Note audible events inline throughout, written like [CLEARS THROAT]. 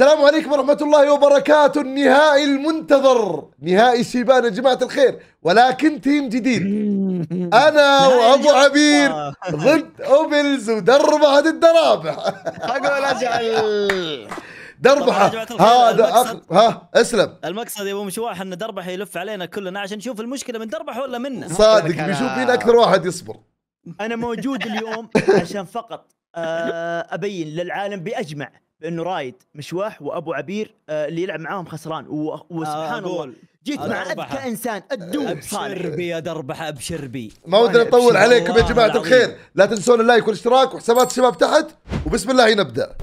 السلام عليكم ورحمة الله وبركاته النهائي المنتظر نهائي شيبان يا جماعة الخير ولكن تيم جديد [LAUGHS] أنا وأبو عبير ضد أوبلز ودربة الدرابع [LAUGHS] أقول أجل دربحه هذا اخ ها اسلم المقصد يا ابو مشواح ان دربحه يلف علينا كلنا عشان نشوف المشكله من دربحه ولا منه صادق بيشوف مين اكثر واحد يصبر انا موجود اليوم [LAUGHS] عشان فقط آه، ابين للعالم باجمع بانه رايد مشواح وابو عبير آه، اللي يلعب معاهم خسران وسبحان وسبحان آه، الله جيت مع اذكى انسان الدوب ابشر بي يا دربحه ابشر بي ما ودنا طيب، نطول عليكم يا جماعه الخير لا تنسون اللايك والاشتراك وحسابات الشباب تحت وبسم الله نبدا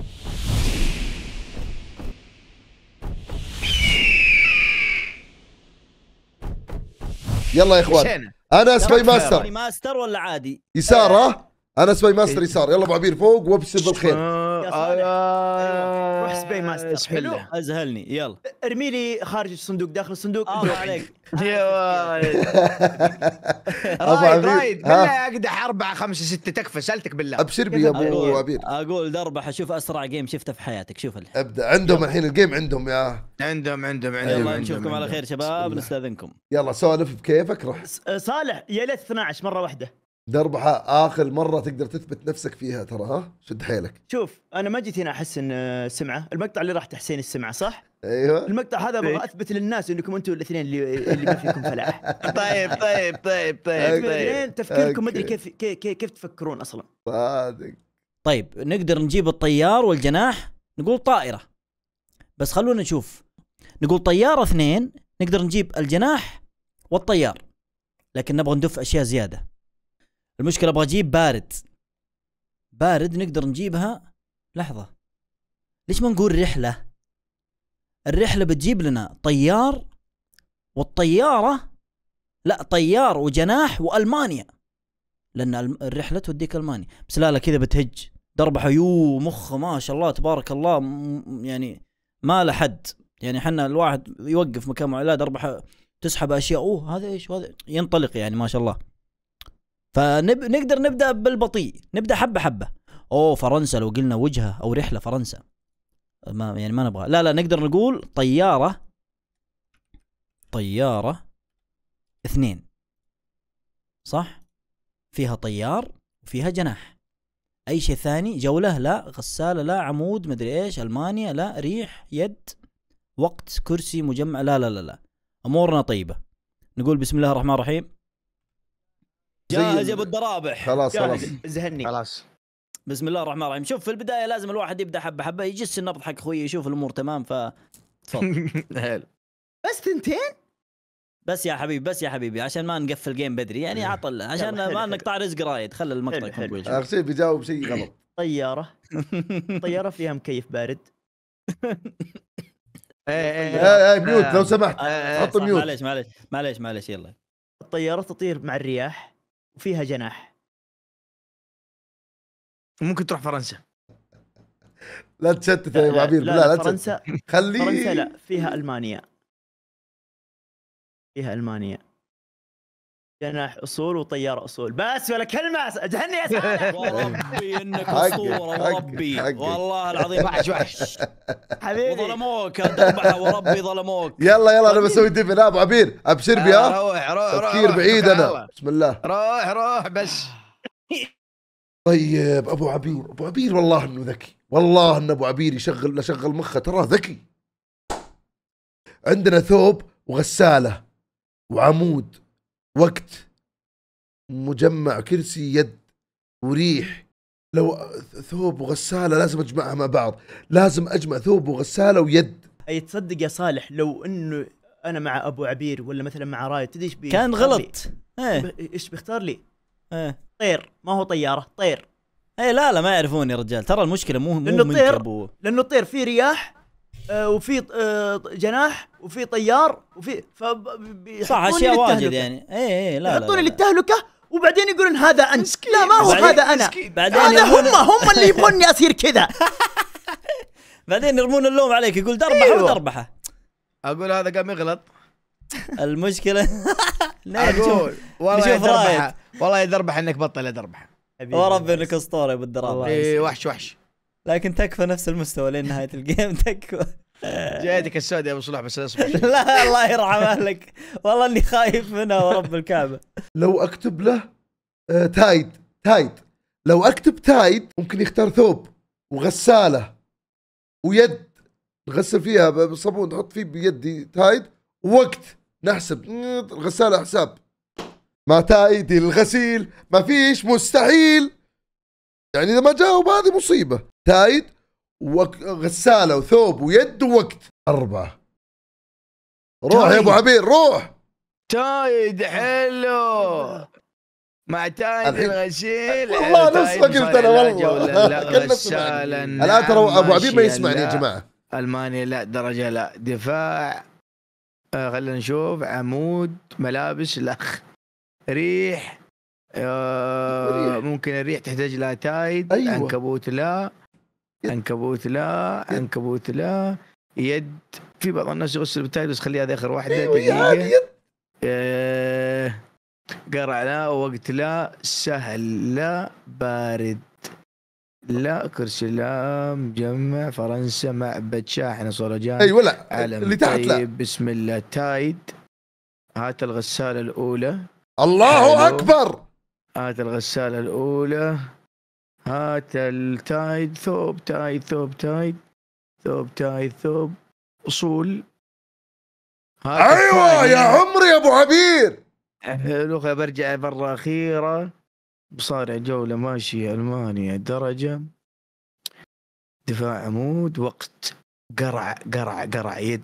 يلا يا اخوان إيه. انا سباي ماستر ماستر إيه. ولا عادي يسار ها انا سباي ماستر يسار يلا ابو عبير فوق وابشر بالخير يا صالح آه، أيوة. روح آه، سبي ماستر حلو ازهلني يلا ارمي لي خارج الصندوق داخل الصندوق الله عليك [LAUGHS] [LAUGHS] رايد رايد بالله اقدح اربعه خمسه سته تكفى سالتك بالله ابشر بي يا ابو عبير اقول دربح اشوف اسرع جيم شفته في حياتك شوف الحين ابدا عندهم الحين الجيم عندهم يا عندهم عندهم عندهم يلا نشوفكم على خير شباب نستاذنكم يلا سولف بكيفك روح آه، صالح يا ليت 12 مره واحده دربحه اخر مره تقدر تثبت نفسك فيها ترى ها شد حيلك شوف انا ما جيت هنا احسن آه، سمعه المقطع اللي راح تحسين السمعه صح ايوه المقطع هذا ابغى إيه. اثبت للناس انكم انتم الاثنين اللي اللي ما فيكم فلاح [LAUGHS] طيب طيب طيب طيب طيب تفكيركم ما ادري كيف كيف كيف تفكرون اصلا صادق طيب نقدر نجيب الطيار والجناح نقول طائره بس خلونا نشوف نقول طيار اثنين نقدر نجيب الجناح والطيار لكن نبغى ندف اشياء زياده المشكله ابغى اجيب بارد بارد نقدر نجيبها لحظه ليش ما نقول رحله الرحله بتجيب لنا طيار والطياره لا طيار وجناح والمانيا لان الرحله توديك المانيا بس لا لا كذا بتهج درب حيو مخه ما شاء الله تبارك الله يعني ما له حد يعني حنا الواحد يوقف مكان لا درب تسحب اشياء اوه هذا ايش وهذا ينطلق يعني ما شاء الله فنقدر نبدا بالبطيء نبدا حبه حبه اوه فرنسا لو قلنا وجهه او رحله فرنسا ما يعني ما نبغى لا لا نقدر نقول طياره طياره اثنين صح فيها طيار وفيها جناح اي شيء ثاني جوله لا غساله لا عمود مدري ايش المانيا لا ريح يد وقت كرسي مجمع لا لا لا لا امورنا طيبه نقول بسم الله الرحمن الرحيم جاهز يا ابو الدرابح خلاص خلاص زهني خلاص بسم الله الرحمن الرحيم شوف في البدايه لازم الواحد يبدا حبه حبه يجس النبض حق اخوي يشوف الامور تمام ف تفضل [LAUGHS] بس ثنتين بس يا حبيبي بس يا حبيبي عشان ما نقفل جيم بدري يعني عطل عشان ما نقطع رزق رايد خلي المقطع يكون اخر شيء بيجاوب شيء غلط طياره [LAUGHS] طياره فيها مكيف بارد [LAUGHS] ايه ايه ميوت إيه، إيه، إيه. لو سمحت حط ميوت معليش معليش معليش معليش يلا الطياره تطير مع الرياح وفيها جناح ممكن تروح فرنسا لا تشتت يا ابو عبير لا, لا, لا, لا فرنسا خلي فرنسا لا فيها المانيا فيها المانيا جناح اصول وطيار اصول بس ولا كلمه دهني يا سالم وربي انك اسطوره وربي والله العظيم وحش وحش حبيبي وظلموك وربي ظلموك يلا يلا انا بسوي دفن ابو عبير ابشر بي ها آه، روح روح تفكير بعيد انا بسم الله روح روح بس طيب ابو عبير ابو عبير والله انه ذكي والله ان ابو عبير يشغل شغل مخه تراه ذكي عندنا ثوب وغساله وعمود وقت مجمع كرسي يد وريح لو ثوب وغساله لازم اجمعها مع بعض لازم اجمع ثوب وغساله ويد اي تصدق يا صالح لو انه انا مع ابو عبير ولا مثلا مع رايد تدري ايش كان غلط إيه. ايش بيختار لي؟ ايه طير ما هو طياره طير ايه لا لا ما يعرفون يا رجال ترى المشكله مو مو لانه الطير لانه الطير فيه رياح آه، وفي آه، جناح وفي طيار وفي صح اشياء واجد يعني اي اي لا يحطوني للتهلكه وبعدين يقولون هذا انت لا ما هو هذا انا بعدين هذا هم هم اللي يبغوني [LAUGHS] اصير كذا بعدين يرمون اللوم عليك يقول دربحه أيوه. ودربحه اقول هذا قام يغلط [LAUGHS] المشكله [LAUGHS] اقول والله يدربحه والله يدربحه انك بطل يدربحه ورب انك اسطوره يا ابو الدراهم اي وحش وحش لكن تكفى نفس المستوى لين نهايه الجيم [LAUGHS] تكفى جايتك السعودي يا ابو صلاح بس اصبر [LAUGHS] لا الله يرحم اهلك والله اني خايف منها ورب الكعبه لو اكتب له آه، تايد تايد لو اكتب تايد ممكن يختار ثوب وغساله ويد نغسل فيها بالصابون نحط فيه بيدي تايد ووقت نحسب الغساله حساب مع تايد الغسيل ما فيش مستحيل يعني اذا ما جاوب هذه مصيبه تايد وغساله وثوب ويد ووقت اربعه روح يا ابو عبير روح تايد حلو مع تايد الغسيل والله نص ما قلت انا والله [LAUGHS] الان ترى ابو عبير ما يسمعني يا جماعه المانيا لا درجه لا دفاع آه خلينا نشوف عمود ملابس الاخ ريح آه ممكن الريح تحتاج لها تايد أيوة. عنكبوت لا عنكبوت لا عنكبوت لا يد في بعض الناس يغسل بالتايل بس خليها اخر واحده أيوة، دقيقه آه قرع لا وقت لا سهل لا بارد لا كرسي لا مجمع فرنسا معبد شاحنه صرجان ايوه لا علم اللي تحت لا طيب. بسم الله تايد هات الغساله الاولى الله حلو. اكبر هات الغساله الاولى هات التايد ثوب تايد ثوب تايد ثوب تايد ثوب اصول ايوه يا عمري يا ابو عبير حلو برجع مره اخيره بصارع جوله ماشي المانيا درجه دفاع عمود وقت قرع قرع قرع يد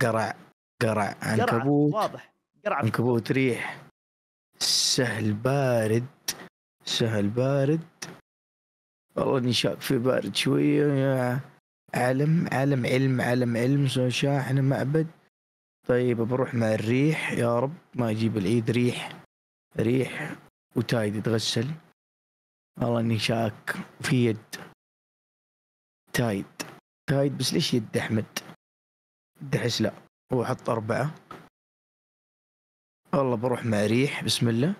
قرع قرع عنكبوت واضح قرع عنكبوت ريح سهل بارد سهل بارد والله اني شاك في بارد شويه يا عالم عالم علم عالم علم شاحنة معبد طيب بروح مع الريح يا رب ما يجيب العيد ريح ريح وتايد يتغسل والله اني شاك في يد تايد تايد بس ليش يد احمد دحس لا هو حط اربعه والله بروح مع ريح بسم الله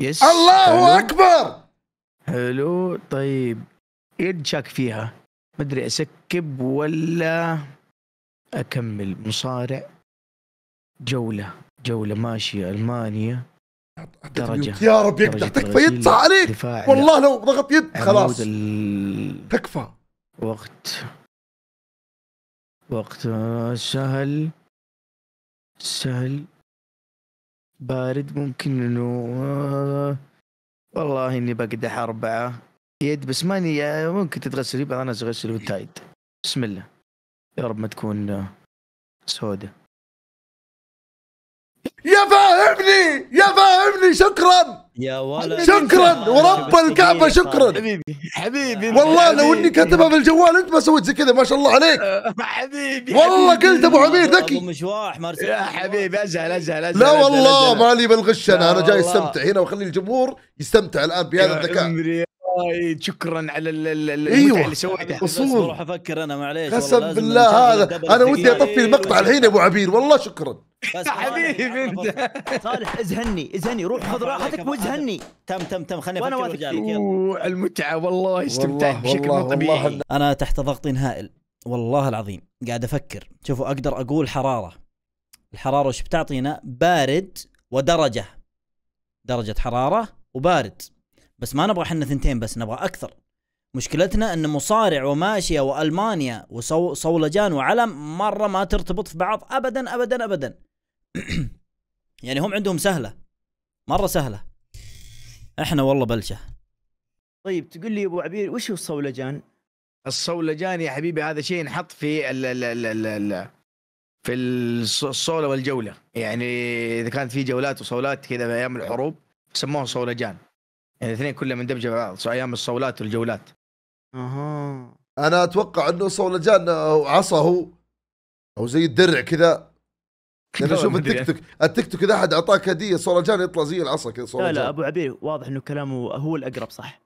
يس الله حلو. اكبر حلو طيب ينشك فيها مدري اسكب ولا اكمل مصارع جوله جوله ماشيه المانيا درجة يا رب يقطع تكفى يدفع عليك والله لو ضغط يد خلاص تكفى وقت وقت آه، سهل سهل بارد ممكن انه آه، والله اني بقدح اربعه يد بس ماني ممكن تتغسل بعض الناس يغسل بالتايد بسم الله يا رب ما تكون آه، سودة يا فاهمني يا فاهمني شكرا يا ولد شكرا ورب الكعبة شكرا حبيبي حبيبي والله لو اني كاتبها في الجوال انت ما سويت زي كذا ما شاء الله عليك [LAUGHS] حبيبي والله قلت ابو عمير ذكي ابو مشواح يا حبيبي ازعل ازعل ازعل لا والله مالي بالغش انا انا جاي استمتع هنا واخلي الجمهور يستمتع الان بهذا الذكاء وايد شكرا على أيوة. اللي سويتها بس بروح افكر انا معليش قسم بالله هذا انا ودي اطفي المقطع الحين ابو عبير والله شكرا حبيبي انت صالح ازهني ازهني روح خذ راحتك وازهني تم تم تم خليني افكر وارجع لك المتعه والله استمتعت بشكل مو طبيعي انا تحت ضغط هائل والله العظيم قاعد افكر شوفوا اقدر اقول حراره الحراره وش بتعطينا بارد ودرجه درجه حراره وبارد بس ما نبغى احنا ثنتين بس نبغى اكثر مشكلتنا ان مصارع وماشيه والمانيا وصولجان وعلم مره ما ترتبط في بعض ابدا ابدا ابدا [CLEARS THROAT] يعني هم عندهم سهله مره سهله احنا والله بلشه طيب تقول لي ابو عبير وش هو الصولجان؟ الصولجان يا حبيبي هذا شيء ينحط في الـ الـ الـ الـ الـ في الصوله والجوله يعني اذا كانت في جولات وصولات كذا في ايام الحروب سموها صولجان يعني الاثنين كلها مندمجه مع بعض ايام الصولات والجولات اها انا اتوقع انه صولجان عصا هو او زي الدرع كذا [LAUGHS] انا اشوف التيك توك التيك توك اذا احد اعطاك هديه صولجان يطلع زي العصا كذا صولجان لا لا ابو عبير واضح انه كلامه هو الاقرب صح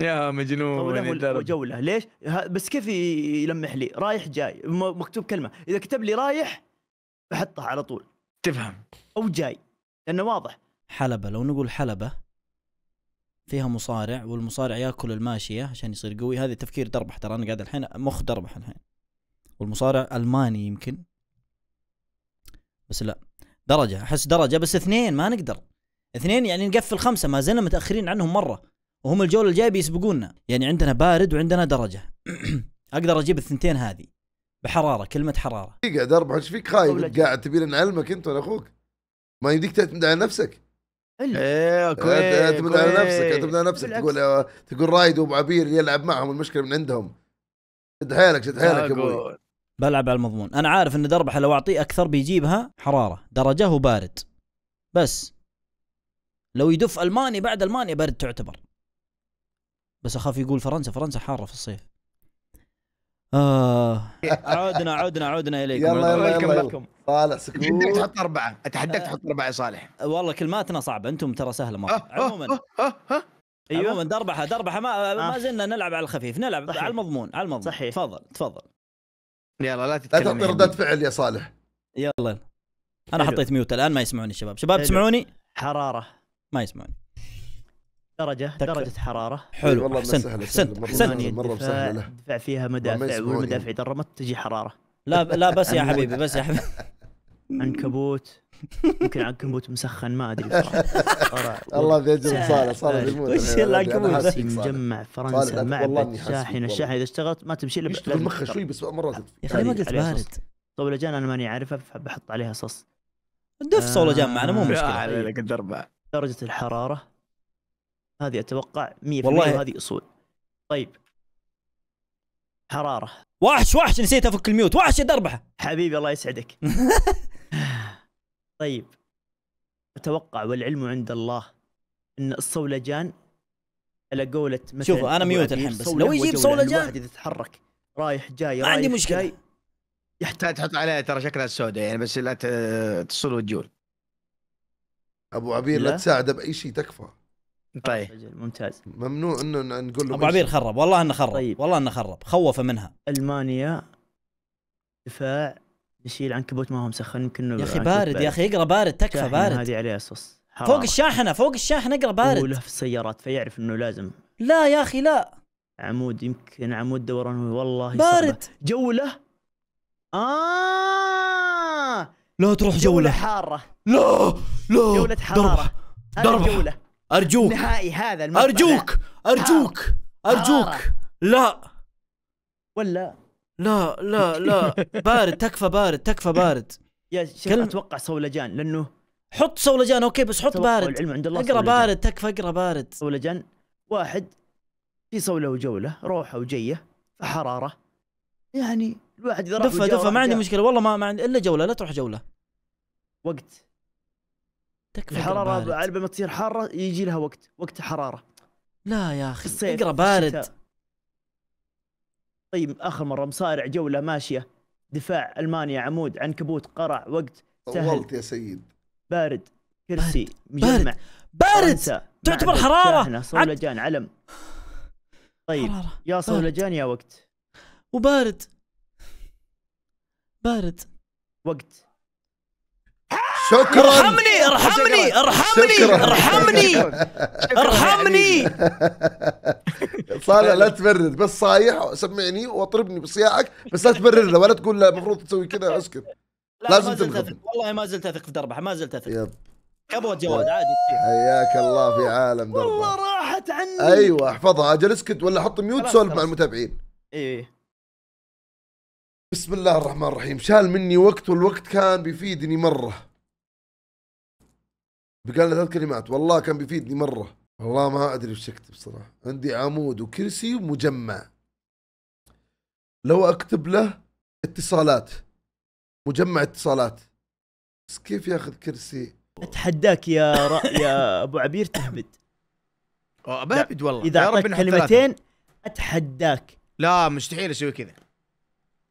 يا مجنون يعني جوله ليش بس كيف يلمح لي رايح جاي مكتوب كلمه اذا كتب لي رايح بحطها على طول تفهم او جاي لانه واضح حلبه لو نقول حلبه فيها مصارع والمصارع ياكل الماشيه عشان يصير قوي هذا تفكير دربح ترى انا قاعد الحين مخ دربح الحين والمصارع الماني يمكن بس لا درجه احس درجه بس اثنين ما نقدر اثنين يعني نقفل خمسه ما زلنا متاخرين عنهم مره وهم الجوله الجايه بيسبقونا يعني عندنا بارد وعندنا درجه [CLEARS THROAT] اقدر اجيب الثنتين هذه بحراره كلمه حراره دقيقه اربع ايش فيك خايف قاعد تبي نعلمك انت ولا اخوك ما يديك تعتمد على نفسك حلو ايوه كويس اعتمد على نفسك اعتمد إيه، على نفسك تقول تقول رايد وابو عبير يلعب معهم المشكله من عندهم شد حيلك شد حيلك يا ابوي بلعب على المضمون انا عارف ان دربحه لو اعطيه اكثر بيجيبها حراره درجه وبارد بس لو يدف المانيا بعد المانيا برد تعتبر بس اخاف يقول فرنسا فرنسا حاره في الصيف آه [LAUGHS] عودنا عودنا عودنا اليكم يلا يلا يلا, يلا. صالح سكوت اتحداك تحط اربعه اتحداك تحط اربعه يا صالح والله كلماتنا صعبه انتم ترى سهله مره أه، أه، عموما أه، عموما دربحه دربحه ما ما زلنا نلعب على الخفيف نلعب على المضمون على المضمون صحيح تفضل تفضل يلا لا تتكلم لا تعطي ردات فعل يا صالح يلا انا حطيت ميوت الان ما يسمعوني الشباب شباب تسمعوني حراره ما يسمعوني درجة تكر. درجة حرارة حلو والله احسنت احسنت احسنت مرة سهلة له دفع فيها مدافع والمدافع اذا رمت تجي حرارة لا لا بس يا حبيبي بس يا حبيبي عنكبوت يمكن عنكبوت مسخن ما ادري [LAUGHS] الله بيجر صالح صالح بالموت وش العنكبوت يعني مجمع فرنسا معبد شاحنه الشاحنه اذا اشتغلت ما تمشي الا يشتغل مخه شوي بس مرات يا اخي ما قلت بارد صولجان انا ماني عارفها بحط عليها صص دف صولجان معنا مو آه، مشكله قدر درجه الحراره هذه اتوقع 100% والله هذه اصول طيب حراره وحش وحش نسيت افك الميوت وحش يا دربحه حبيبي الله يسعدك [LAUGHS] طيب اتوقع والعلم عند الله ان الصولجان على قولة مثلا شوف انا ميوت الحين بس لو يجيب صولجان الواحد اذا تحرك رايح جاي رايح عندي مشكله جاي يحتاج تحط عليها ترى شكلها سوداء يعني بس لا تصل وتجول ابو عبير لا, لا تساعده باي شيء تكفى طيب ممتاز ممنوع انه نقول له ابو عبير خرب والله انه خرب طيب. والله انه خرب خوفه منها المانيا دفاع نشيل عنكبوت ما هو مسخن يمكن يا اخي بارد يا اخي اقرا بارد تكفى بارد هذه عليها صوص فوق الشاحنه فوق الشاحنه اقرا بارد وله في السيارات فيعرف انه لازم لا يا اخي لا عمود يمكن عمود دوران والله بارد صعبة. جوله اه لا تروح جوله, جولة حاره لا لا جوله حراره ضربه جوله ارجوك نهائي هذا المقطع ارجوك ارجوك آه. ارجوك لا ولا لا لا لا بارد تكفى بارد تكفى بارد يا شيخ كلم... اتوقع صولجان لانه حط صولجان اوكي بس حط بارد العلم عند الله اقرا بارد تكفى اقرا بارد صولجان واحد في صوله وجوله روحه وجيه فحراره يعني الواحد اذا دفه دفه ما عندي مشكله والله ما ما عندي الا جوله لا تروح جوله وقت تكفى الحراره على ما تصير حاره يجي لها وقت وقت حراره لا يا اخي الصيف اقرا بارد الشتاء. طيب اخر مره مصارع جوله ماشيه دفاع المانيا عمود عنكبوت قرع وقت سهل يا سيد بارد كرسي بارد. مجمع بارد, بارد. تعتبر حراره صولجان عد... علم طيب حرارة. يا صولجان يا وقت وبارد بارد وقت شكرا ارحمني ارحمني ارحمني ارحمني ارحمني صالح لا تبرر بس صايح سمعني واطربني بصياحك بس لا تبرر له ولا تقول له المفروض تسوي كذا اسكت لازم تثق والله ما زلت اثق في دربحه ما زلت اثق يب ابو جواد عادي حياك الله في عالم دربحه والله راحت عني ايوه احفظها اجل اسكت ولا حط ميوت سولف مع المتابعين إيه،, ايه بسم الله الرحمن الرحيم شال مني وقت والوقت كان بيفيدني مره بقال له ثلاث كلمات والله كان بيفيدني مره والله ما ادري وش اكتب صراحه عندي عمود وكرسي ومجمع لو اكتب له اتصالات مجمع اتصالات بس كيف ياخذ كرسي اتحداك يا را... يا ابو عبير تهبد بهبد والله اذا اعطيك كلمتين اتحداك لا مستحيل اسوي كذا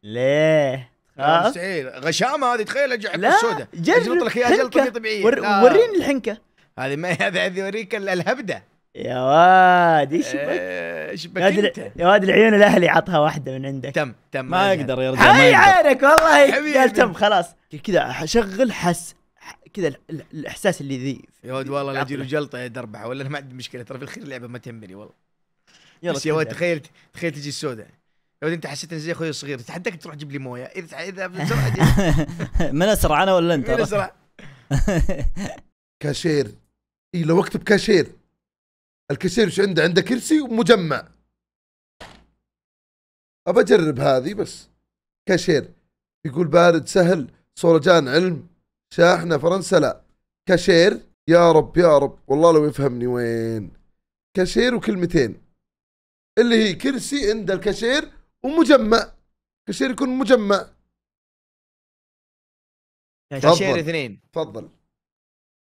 ليه مستحيل غشامه هذه تخيل اجي على السوداء جرب لك اياها جلطه طبيعيه ور... وريني الحنكه هذه ما هذا [LAUGHS] هذه اوريك الهبده يا واد ايش ايش بك يا واد العيون الاهلي عطها واحده من عندك تم تم ما اقدر يا رجال هاي عينك والله قال تم خلاص كذا شغل حس كذا الاحساس اللي ذي يا واد والله لا جلطة له جلطه يا دربحه ولا انا ما عندي مشكله ترى في الخير لعبه ما تهمني والله يلا بس يا واد تخيل تخيل تجي السوداء لو انت حسيت زي اخوي الصغير اتحداك تروح تجيب لي مويه اذا اذا [LAUGHS] من اسرع انا ولا انت؟ من اسرع [LAUGHS] كاشير اي لو اكتب كاشير الكاشير وش عنده؟ عنده كرسي ومجمع ابى اجرب هذه بس كاشير يقول بارد سهل صولجان علم شاحنه فرنسا لا كاشير يا رب يا رب والله لو يفهمني وين كاشير وكلمتين اللي هي كرسي عند الكاشير ومجمع شير يكون مجمع يعني كاشير اثنين تفضل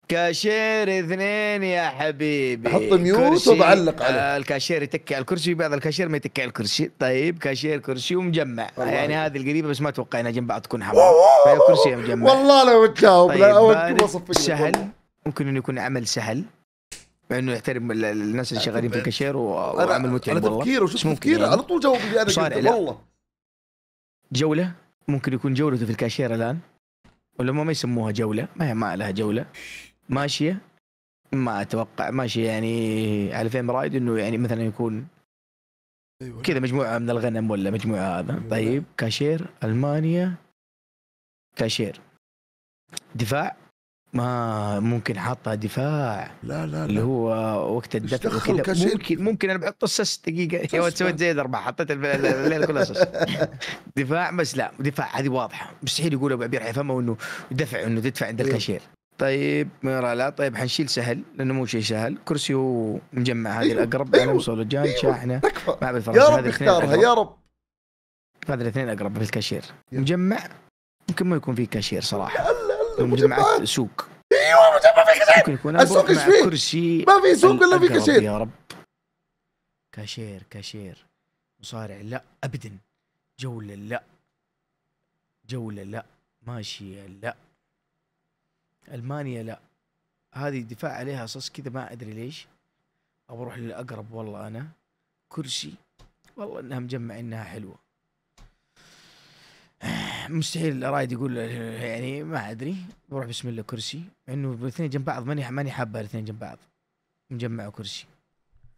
كاشير اثنين يا حبيبي احط ميوت وبعلق عليه الكاشير يتكي على الكرسي بعض الكاشير ما يتكي على الكرسي طيب كاشير كرسي ومجمع يعني هذه القريبه بس ما توقعنا جنب بعض تكون حمراء فهي كرسي مجمع والله لو تجاوب طيب وصف سهل ممكن انه يكون عمل سهل مع انه يحترم الناس اللي أه، شغالين في الكاشير وعمل متعب والله تفكير وشفت تفكيره يعني. على طول جاوب اللي انا والله جوله ممكن يكون جولته في الكاشير الان ولا ما يسموها جوله ما هي ما لها جوله ماشيه ما اتوقع ماشي يعني على فين رايد انه يعني مثلا يكون أيوة. كذا مجموعه من الغنم ولا مجموعه هذا أيوة. طيب كاشير المانيا كاشير دفاع ما ممكن حاطه دفاع لا لا لا اللي هو وقت الدفع وكذا ممكن ممكن انا بحط سس دقيقه يا سويت زي اربعه حطيت الليله كلها سس [LAUGHS] دفاع بس لا دفاع هذه واضحه مستحيل يقول ابو عبير حيفهمها انه دفع انه تدفع عند إيه. الكاشير طيب لا طيب حنشيل سهل لانه مو شيء سهل كرسي هو مجمع هذه أيوه. الاقرب انا وصول صولجان شاحنه معبد فرنسا يا رب اختارها يا رب هذا الاثنين اقرب في الكاشير مجمع يمكن ما يكون في كاشير صراحه مجمعات سوق ايوه مجمع في كاشير السوق ايش فيه؟ كرسي ما في سوق الا في كاشير يا رب كاشير كاشير مصارع لا ابدا جوله لا جوله لا ماشيه لا المانيا لا هذه دفاع عليها صص كذا ما ادري ليش اروح للاقرب والله انا كرسي والله انها مجمع انها حلوه مستحيل رايد يقول يعني ما ادري بروح بسم الله كرسي انه الاثنين جنب بعض ماني ماني حابه الاثنين جنب بعض مجمع كرسي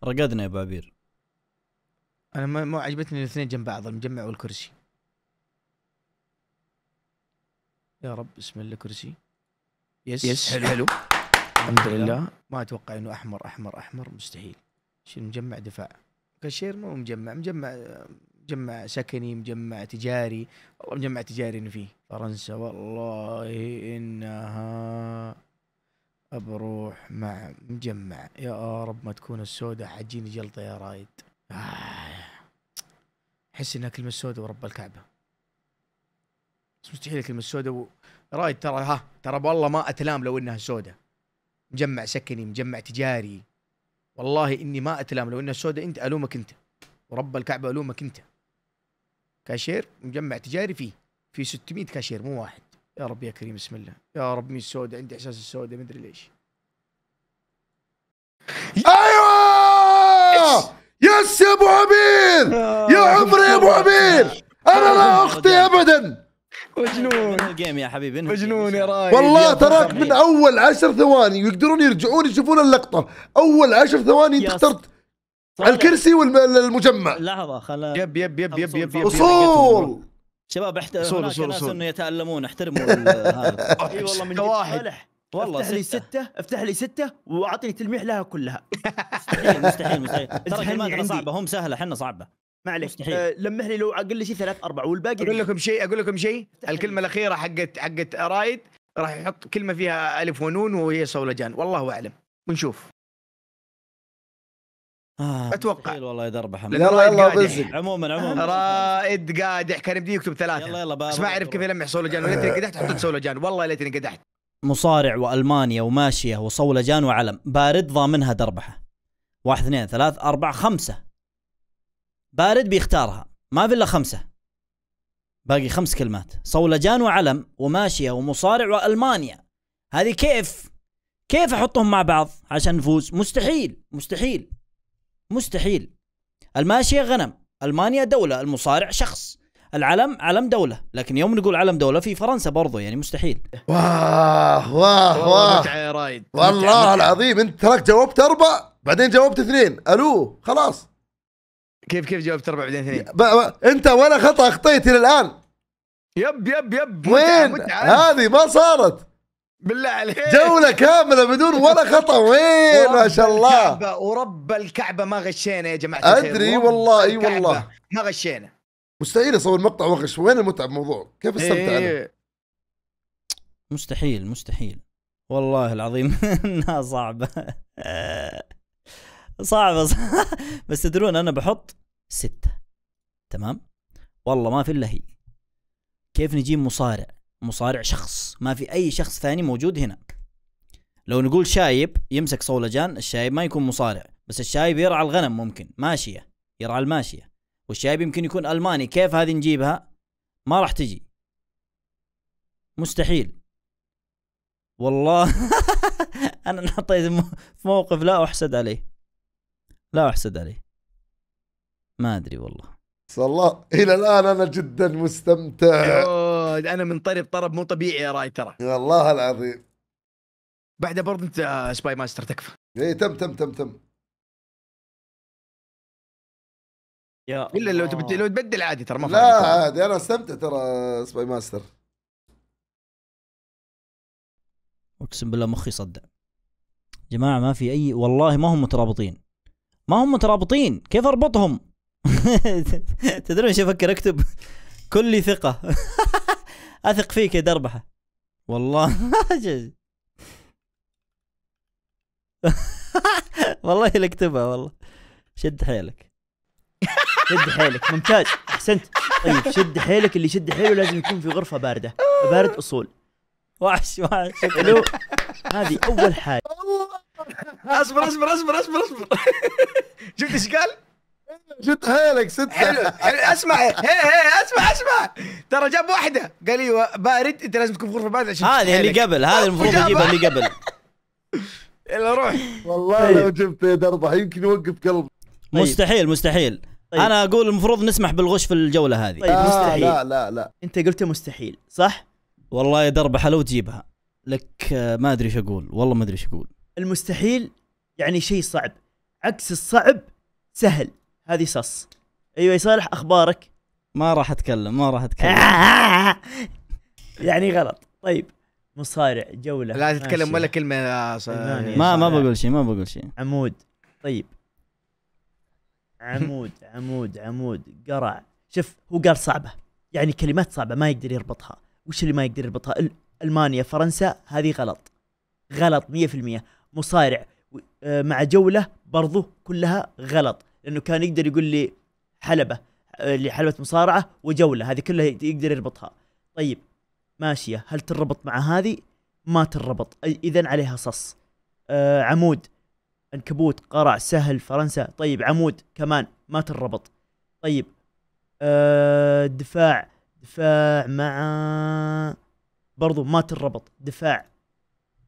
رقدنا يا بابير انا ما ما عجبتني الاثنين جنب بعض المجمع والكرسي يا رب بسم الله كرسي يس يس حلو, حلو. الحمد لله ما اتوقع انه احمر احمر احمر مستحيل شو المجمع دفاع كاشير مو مجمع مجمع مجمع سكني مجمع تجاري والله مجمع تجاري إن فيه فرنسا والله إنها بروح مع مجمع يا رب ما تكون السوداء حجيني جلطة يا رايد آه. أحس إنها كلمة سوداء ورب الكعبة بس مستحيل كلمة سوداء و... رايد ترى ها ترى والله ما أتلام لو إنها سوداء مجمع سكني مجمع تجاري والله إني ما أتلام لو إنها سوداء أنت ألومك أنت ورب الكعبة ألومك أنت كاشير مجمع تجاري فيه في 600 كاشير مو واحد يا رب يا كريم بسم الله يا رب مين السوداء عندي احساس السوداء ما ادري ليش ايوه يس يا ابو عبير آه. يا عمري يا ابو عبير انا لا آه. اخطي ابدا مجنون الجيم يا حبيبي مجنون يا راي والله تراك من اول عشر ثواني ويقدرون يرجعون يشوفون اللقطه اول عشر ثواني انت اخترت الكرسي والمجمع لحظه خل يب يب يب يب يب اصول شباب احترموا اصول اصول اصول انه يتالمون احترموا [LAUGHS] اي والله من واحد والله افتح لي ستة افتح لي ستة واعطني تلميح لها كلها [LAUGHS] مستحيل مستحيل مستحيل [LAUGHS] ترى كلماتنا صعبة هم سهلة احنا صعبة ما عليك أه لمح لي لو اقل شيء ثلاث اربع والباقي اقول لكم شيء اقول لكم شيء الكلمة الأخيرة حقت حقت رايد راح يحط كلمة فيها ألف ونون وهي صولجان والله أعلم ونشوف آه اتوقع والله اذا حمد يلا يلا بزق عموما عموما رائد قادح كان يبدي يكتب ثلاثه يلا يلا بس ما اعرف كيف يلمح صولجان ليتني [LAUGHS] قدحت حطيت صولجان والله ليتني قدحت مصارع والمانيا وماشيه وصولجان وعلم بارد ضامنها دربحه واحد اثنين ثلاث اربع خمسه بارد بيختارها ما في الا خمسه باقي خمس كلمات صولجان وعلم وماشيه ومصارع والمانيا هذه كيف كيف احطهم مع بعض عشان نفوز مستحيل مستحيل مستحيل الماشية غنم المانيا دولة المصارع شخص العلم علم دولة لكن يوم نقول علم دولة في فرنسا برضه يعني مستحيل واه واه واه يا رايد والله العظيم انت تراك جاوبت اربع بعدين جاوبت اثنين الو خلاص كيف كيف جاوبت اربع بعدين اثنين انت ولا خطا اخطيت الى الان يب يب يب وين هذه ما صارت بالله عليك جولة كاملة بدون ولا خطأ وين ما شاء الله الكعبة ورب الكعبة ما غشينا يا جماعة ادري والله اي والله ما غشينا مستحيل اصور مقطع واغش وين المتعة موضوع كيف استمتع إيه. مستحيل مستحيل والله العظيم [LAUGHS] انها صعبة صعبة بس تدرون انا بحط ستة تمام؟ والله ما في الا هي كيف نجيب مصارع مصارع شخص ما في اي شخص ثاني موجود هنا لو نقول شايب يمسك صولجان الشايب ما يكون مصارع بس الشايب يرعى الغنم ممكن ماشيه يرعى الماشيه والشايب يمكن يكون الماني كيف هذه نجيبها ما راح تجي مستحيل والله [LAUGHS] انا انحطيت في موقف لا احسد عليه لا احسد عليه ما ادري والله الله الى الان انا جدا مستمتع انا منطرب طرب مو طبيعي يا راي ترى والله العظيم بعدها برضه انت سباي ماستر تكفى اي تم تم تم تم يا الا لو تبدل لو تبدل عادي ترى ما لا عادي انا استمتع ترى سباي ماستر اقسم بالله مخي صدع جماعه ما في اي والله ما هم مترابطين ما هم مترابطين كيف اربطهم [LAUGHS] تدرون ايش افكر اكتب كلي ثقه [LAUGHS] اثق فيك يا دربحه والله [LAUGHS] [LAUGHS] والله اللي اكتبها والله شد حيلك شد حيلك ممتاز احسنت طيب شد حيلك اللي يشد حيله لازم يكون في غرفه بارده بارد اصول وحش وحش حلو هذه اول حاجه [LAUGHS] اصبر اصبر اصبر اصبر اصبر شفت ايش قال؟ شدها لك ستة حلو حلو اسمع هي هي اسمع اسمع ترى جاب واحدة قال لي بارد انت لازم تكون في غرفة باردة عشان هذه اللي قبل هذه المفروض اجيبها اللي قبل [LAUGHS] يلا روح والله طيب. لو جبت يد يمكن يوقف قلبي طيب. مستحيل مستحيل طيب. انا اقول المفروض نسمح بالغش في الجوله هذه طيب آه، مستحيل آه لا لا لا انت قلت مستحيل صح والله يا دربه حلو تجيبها لك آه، ما ادري ايش اقول والله ما ادري ايش اقول المستحيل يعني شيء صعب عكس الصعب سهل هذه صص ايوه يا صالح اخبارك ما راح اتكلم ما راح اتكلم [LAUGHS] يعني غلط طيب مصارع جوله لا تتكلم ولا كلمه يا صالح. ما ما بقول شيء ما بقول شيء عمود طيب عمود عمود عمود قرع شوف هو قال صعبه يعني كلمات صعبه ما يقدر يربطها وش اللي ما يقدر يربطها المانيا فرنسا هذه غلط غلط 100% مصارع آه، مع جوله برضو كلها غلط لانه كان يقدر يقول لي حلبه اللي حلبه مصارعه وجوله هذه كلها يقدر يربطها طيب ماشيه هل تربط مع هذه ما تربط اذا عليها صص آه عمود عنكبوت قرع سهل فرنسا طيب عمود كمان ما تربط طيب آه دفاع دفاع مع برضو ما تربط دفاع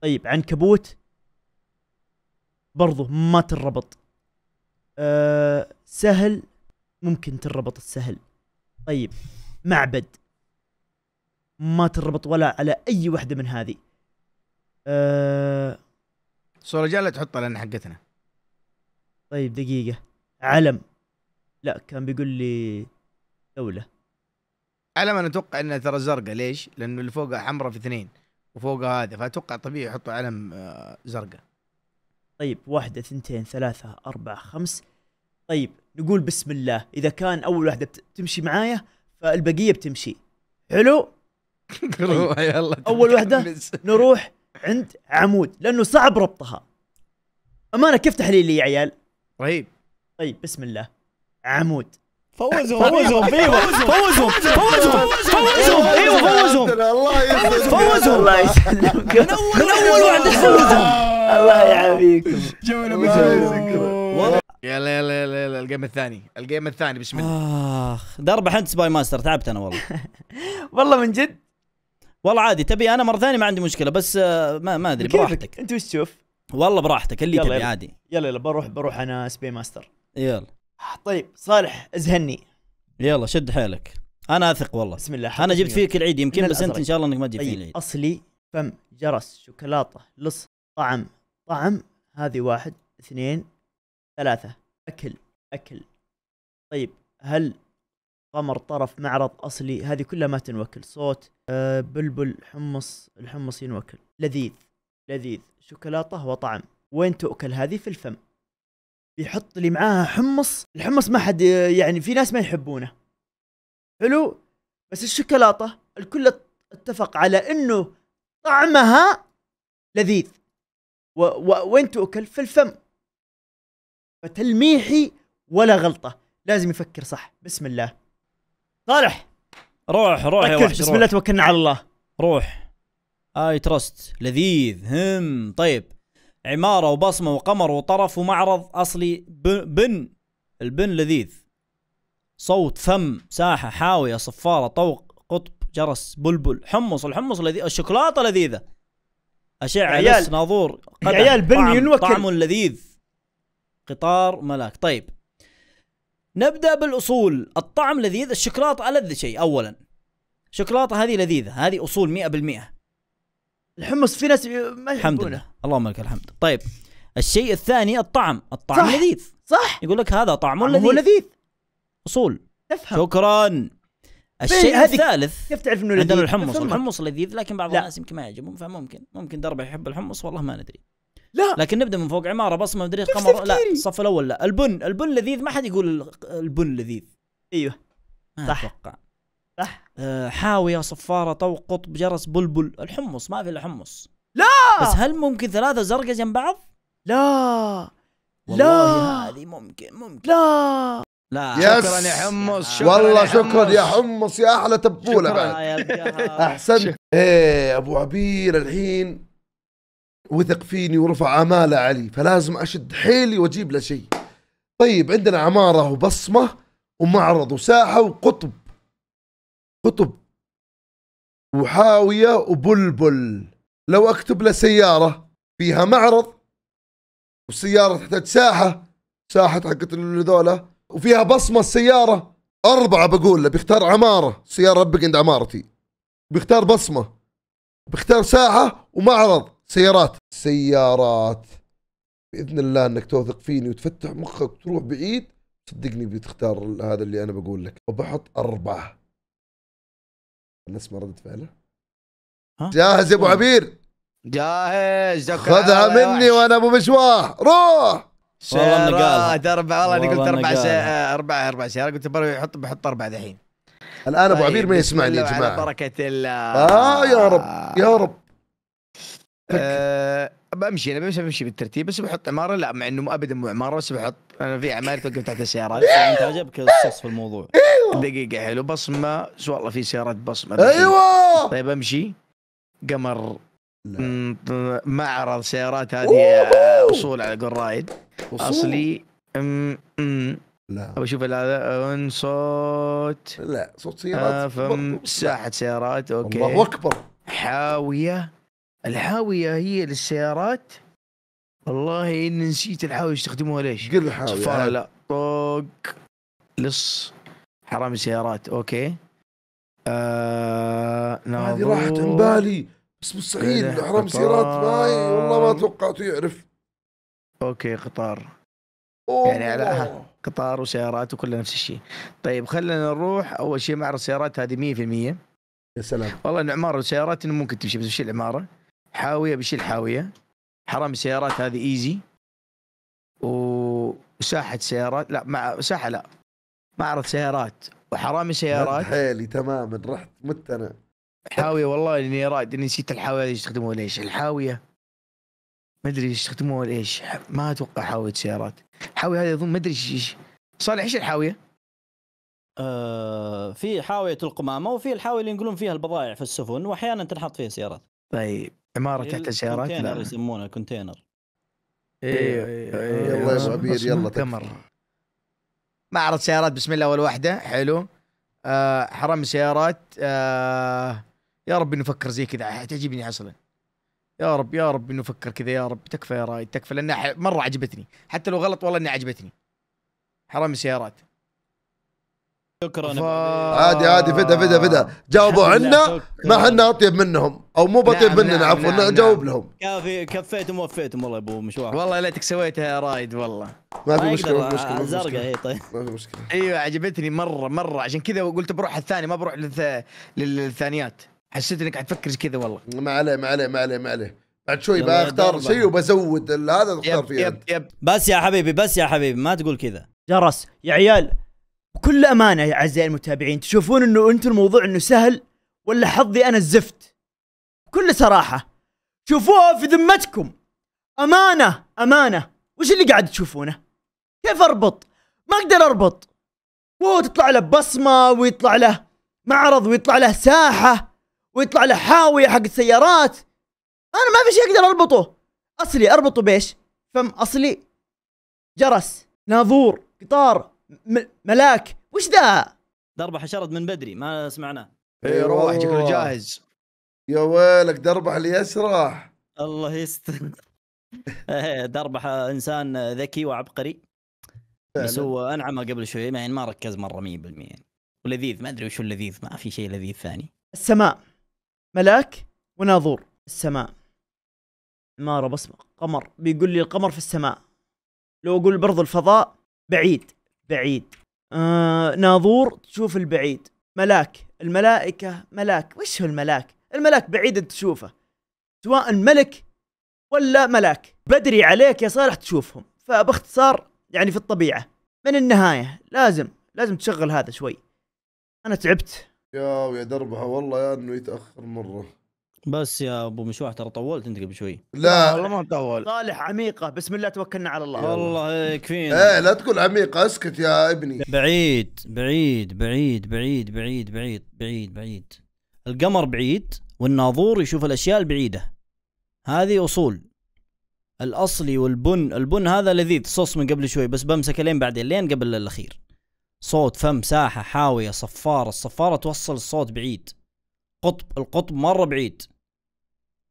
طيب عنكبوت برضو ما تربط سهل ممكن تربط السهل طيب معبد ما تربط ولا على اي وحده من هذه أه صورة جالة لا تحطها لان حقتنا طيب دقيقه علم لا كان بيقول لي دوله علم انا اتوقع انها ترى زرقاء ليش؟ لانه اللي فوقها حمراء في اثنين وفوقها هذا فاتوقع طبيعي يحطوا علم آه، زرقاء طيب واحدة اثنتين ثلاثة أربعة خمس طيب نقول بسم الله اذا كان اول واحده تمشي معايا فالبقيه بتمشي حلو [LAUGHS] روح يلا اول واحده نروح عند عمود لانه صعب ربطها امانه كيف تحليلي يا عيال رهيب طيب بسم الله عمود فوزهم فوزهم ايوه فوزهم فوزهم فوزهم ايوه فوزهم فوزهم الله يسلمك من اول واحده فوزهم الله يعافيكم جونا والله يلا يلا يلا يلا الجيم الثاني الجيم الثاني بسم الله اخ درب حنت سباي ماستر تعبت انا والله [LAUGHS] والله من جد والله عادي تبي انا مره ثانيه ما عندي مشكله بس آه، ما ما ادري براحتك انت وش تشوف؟ والله براحتك اللي تبي عادي يلا يلا بروح بروح انا سباي ماستر يلا طيب صالح ازهني يلا شد حيلك انا اثق والله بسم الله انا جبت فيك العيد يمكن بس انت ان شاء الله انك ما تجيب فيني طيب، العيد اصلي فم جرس شوكولاته لص طعم طعم هذه واحد اثنين ثلاثة أكل أكل طيب هل قمر طرف معرض أصلي هذه كلها ما تنوكل صوت أه بلبل حمص الحمص ينوكل لذيذ لذيذ شوكولاتة وطعم وين تؤكل هذه في الفم بيحط لي معاها حمص الحمص ما حد يعني في ناس ما يحبونه حلو بس الشوكولاتة الكل اتفق على انه طعمها لذيذ و و وين تؤكل في الفم فتلميحي ولا غلطه لازم يفكر صح بسم الله صالح روح روح يا وحش بسم الله توكلنا على الله روح اي ترست لذيذ هم طيب عماره وبصمه وقمر وطرف ومعرض اصلي بن البن لذيذ صوت فم ساحه حاويه صفاره طوق قطب جرس بلبل حمص الحمص لذيذ الشوكولاته لذيذه اشعه عيال ناظور عيال بن ينوكل طعم لذيذ قطار ملاك طيب نبدا بالاصول الطعم لذيذ الشوكولاته الذ شيء اولا الشوكولاته هذه لذيذه هذه اصول 100% الحمص في ناس ما الحمد لله اللهم لك الحمد طيب الشيء الثاني الطعم الطعم صح لذيذ صح يقول لك هذا طعم لذيذ هو لذيذ اصول تفهم شكرا الشيء الثالث كيف تعرف انه عندنا الحمص الحمص لذيذ لكن بعض الناس يمكن ما يعجبهم فممكن ممكن دربه يحب الحمص والله ما ندري لا لكن نبدا من فوق عماره بصمه مدري قمر لا الصف الاول لا البن البن لذيذ ما حد يقول البن لذيذ ايوه صح اتوقع صح آه، حاويه صفاره طوق قطب جرس بلبل الحمص ما في الا حمص لا بس هل ممكن ثلاثه زرقاء جنب بعض؟ لا والله لا هذه ممكن ممكن لا لا يس. شكرا يا حمص شكرا والله يا حمص. شكرا يا حمص يا احلى تبوله بعد [LAUGHS] احسنت ايه ابو عبير الحين وثق فيني ورفع اماله علي فلازم اشد حيلي واجيب له شيء طيب عندنا عماره وبصمه ومعرض وساحه وقطب قطب وحاويه وبلبل لو اكتب له سياره فيها معرض والسياره تحتاج ساحه ساحه حقت هذول وفيها بصمه السياره اربعه بقول له بيختار عماره سياره ربك عند عمارتي بيختار بصمه بيختار ساحه ومعرض سيارات سيارات باذن الله انك توثق فيني وتفتح مخك وتروح بعيد صدقني بتختار هذا اللي انا بقول لك وبحط اربعه نسمع رده فعله جاهز يا ابو عبير جاهز خذها مني وانا ابو مشوار روح سيارات اربع والله انا قلت اربع آه، اربع اربع سيارات قلت بحط بحط اربع دحين الان ابو طيب، عبير ما يسمعني يا جماعه بركه الله اه يا رب يا رب أه بمشي انا بمشي بمشي بالترتيب بس بحط عماره لا مع انه ابدا مو عماره بس بحط انا في اعمال توقف تحت السيارات يعني انت عجبك الصص في الموضوع أيوه. دقيقه حلو بصمه والله في سيارات بصمه ايوه طيب امشي قمر معرض سيارات هذه اصول آه، على قول رايد اصلي ام ام لا اشوف هذا صوت لا صوت سيارات ساحه سيارات اوكي الله اكبر حاويه الحاويه هي للسيارات والله اني نسيت الحاويه يستخدموها ليش؟ قل الحاويه لا طق لص حرامي سيارات اوكي آه هذه راحت عن بالي بس مستحيل حرامي سيارات ما والله ما توقعته يعرف اوكي قطار أوه. يعني على قطار وسيارات وكل نفس الشيء طيب خلينا نروح اول شيء معرض سيارات هذه 100% يا سلام والله ان عماره السيارات انه ممكن تمشي بس بشيل العماره حاويه بشيل حاويه حرام السيارات هذه ايزي وساحه سيارات لا مع ساحه لا معرض سيارات وحرامي سيارات حيلي تماما رحت مت انا حاويه والله اني رايد اني نسيت الحاويه اللي يستخدموها ليش الحاويه ما ادري يستخدموها ليش ما اتوقع حاويه سيارات الحاويه هذه اظن ما ادري ايش صالح ايش الحاويه؟ آه في حاويه القمامه وفي الحاويه اللي ينقلون فيها البضائع في السفن واحيانا تنحط فيها سيارات طيب عماره تحت إيه، السيارات لا يسمونها كونتينر ايوه ايوه يلا يا صبير يلا تمر معرض سيارات بسم الله والوحده حلو آه حرام سيارات آه يا رب نفكر زي كذا تعجبني اصلا يا رب يا رب انه فكر كذا يا رب تكفى يا رايد تكفى لانها مره عجبتني حتى لو غلط والله انها عجبتني حرام السيارات شكرا ف... عادي عادي فدا فدا فدا جاوبوا عنا ما حنا اطيب منهم او مو نعم، بطيب نعم، مننا عفوا نعم،, نعم جاوب لهم كافي كفيتم ووفيتم والله يا ابو مشوار والله ليتك سويتها يا رايد والله ما في مشكله مشكله زرقاء اي طيب ما في مشكله ايوه عجبتني مره مره عشان كذا قلت بروح الثاني ما بروح للث... للثانيات حسيت انك قاعد تفكر كذا والله ما عليه ما عليه ما عليه ما عليه بعد شوي بختار شيء وبزود هذا اختار فيه يب يب بس يا حبيبي بس يا حبيبي ما تقول كذا جرس يا عيال بكل امانه يا اعزائي المتابعين تشوفون انه انتم الموضوع انه سهل ولا حظي انا الزفت بكل صراحه شوفوها في ذمتكم امانه امانه وش اللي قاعد تشوفونه كيف اربط ما اقدر اربط وتطلع له بصمه ويطلع له معرض ويطلع له ساحه ويطلع له حاويه حق السيارات انا ما في شيء اقدر اربطه اصلي اربطه بايش؟ فم اصلي جرس ناظور قطار ملاك وش ذا؟ دربه شرد من بدري ما سمعناه اي روح شكله جاهز يا ويلك دربح اللي يسرح الله يستر إيه، دربح انسان ذكي وعبقري بس هو انعمه قبل شوي ما يعني ما ركز مره 100% ولذيذ ما ادري وش اللذيذ ما في شيء لذيذ ثاني السماء ملاك وناظور السماء عمارة بصمة قمر بيقول لي القمر في السماء لو أقول برضو الفضاء بعيد بعيد آه ناظور تشوف البعيد ملاك الملائكة ملاك وش هو الملاك الملاك بعيد تشوفه سواء ملك ولا ملاك بدري عليك يا صالح تشوفهم فباختصار يعني في الطبيعة من النهاية لازم لازم تشغل هذا شوي أنا تعبت يا ويا دربها والله يا انه يتاخر مره بس يا ابو مشواح ترى طولت انت قبل شوي لا والله ما طول صالح عميقه بسم الله توكلنا على الله والله إيه، يكفينا ايه لا تقول عميقه اسكت يا ابني بعيد بعيد بعيد بعيد بعيد بعيد بعيد بعيد القمر بعيد والناظور يشوف الاشياء البعيده هذه اصول الاصلي والبن البن هذا لذيذ صوص من قبل شوي بس بمسك لين بعدين لين قبل الاخير صوت فم ساحة حاوية صفارة الصفارة توصل الصوت بعيد قطب القطب مرة بعيد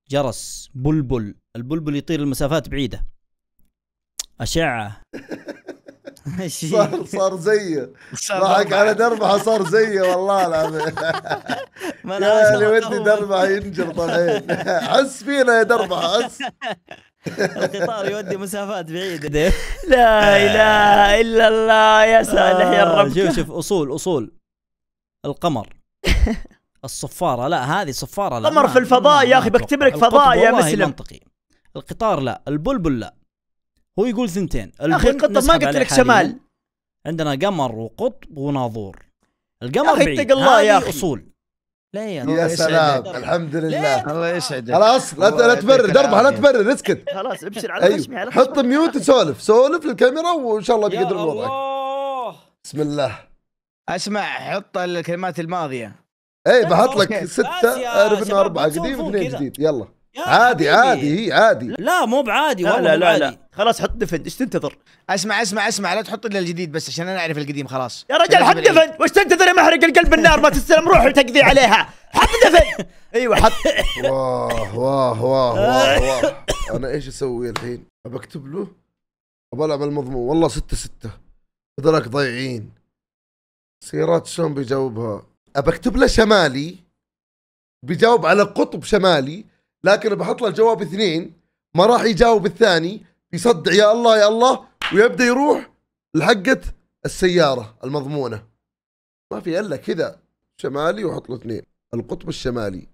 جرس بلبل البلبل يطير المسافات بعيدة أشعة [LAUGHS] صار صار زيه ضحك على دربحه صار زيه والله العظيم [LAUGHS] يا اللي ودي دربحه ينجر طالعين [LAUGHS] حس فينا يا دربحه حس القطار يودي مسافات بعيده [LAUGHS] لا اله الا الله يا سالح يا آه، رب شوف شوف اصول اصول القمر [LAUGHS] الصفاره لا هذه صفاره لا قمر في الفضاء يا اخي بكتب لك فضاء يا مسلم منطقي القطار لا البلبل لا هو يقول ثنتين اخي القطب ما قلت لك شمال عندنا قمر وقطب وناظور القمر بعيد الله يا اخي اصول لا يا سلام الحمد لله الله يسعدك خلاص لا لا تبرر دربها لا تبرر اسكت خلاص ابشر على خشمي أيوه، على حط ميوت وسولف سولف للكاميرا وان شاء الله بيقدر وضعك بسم الله اسمع حط الكلمات الماضيه اي بحط لك ستة اعرف انه اربعة قديم واثنين جديد يلا عادي عادي هي عادي لا مو بعادي والله لا لا لا خلاص حط دفن ايش تنتظر؟ اسمع اسمع اسمع لا تحط الا الجديد بس عشان انا اعرف القديم خلاص يا رجال حط دفن وايش تنتظر يا محرق القلب النار ما تستلم روحي وتقضي عليها حط دفن [LAUGHS] ايوه حط واه واه واه واه, واه. انا ايش اسوي الحين؟ بكتب له بلعب المضمون والله ستة ستة هذولك ضايعين سيارات شلون بيجاوبها؟ اكتب له شمالي بيجاوب على قطب شمالي لكن بحط له الجواب اثنين ما راح يجاوب الثاني يصدع يا الله يا الله ويبدا يروح لحقه السياره المضمونه ما في الا كذا شمالي وحط له اثنين القطب الشمالي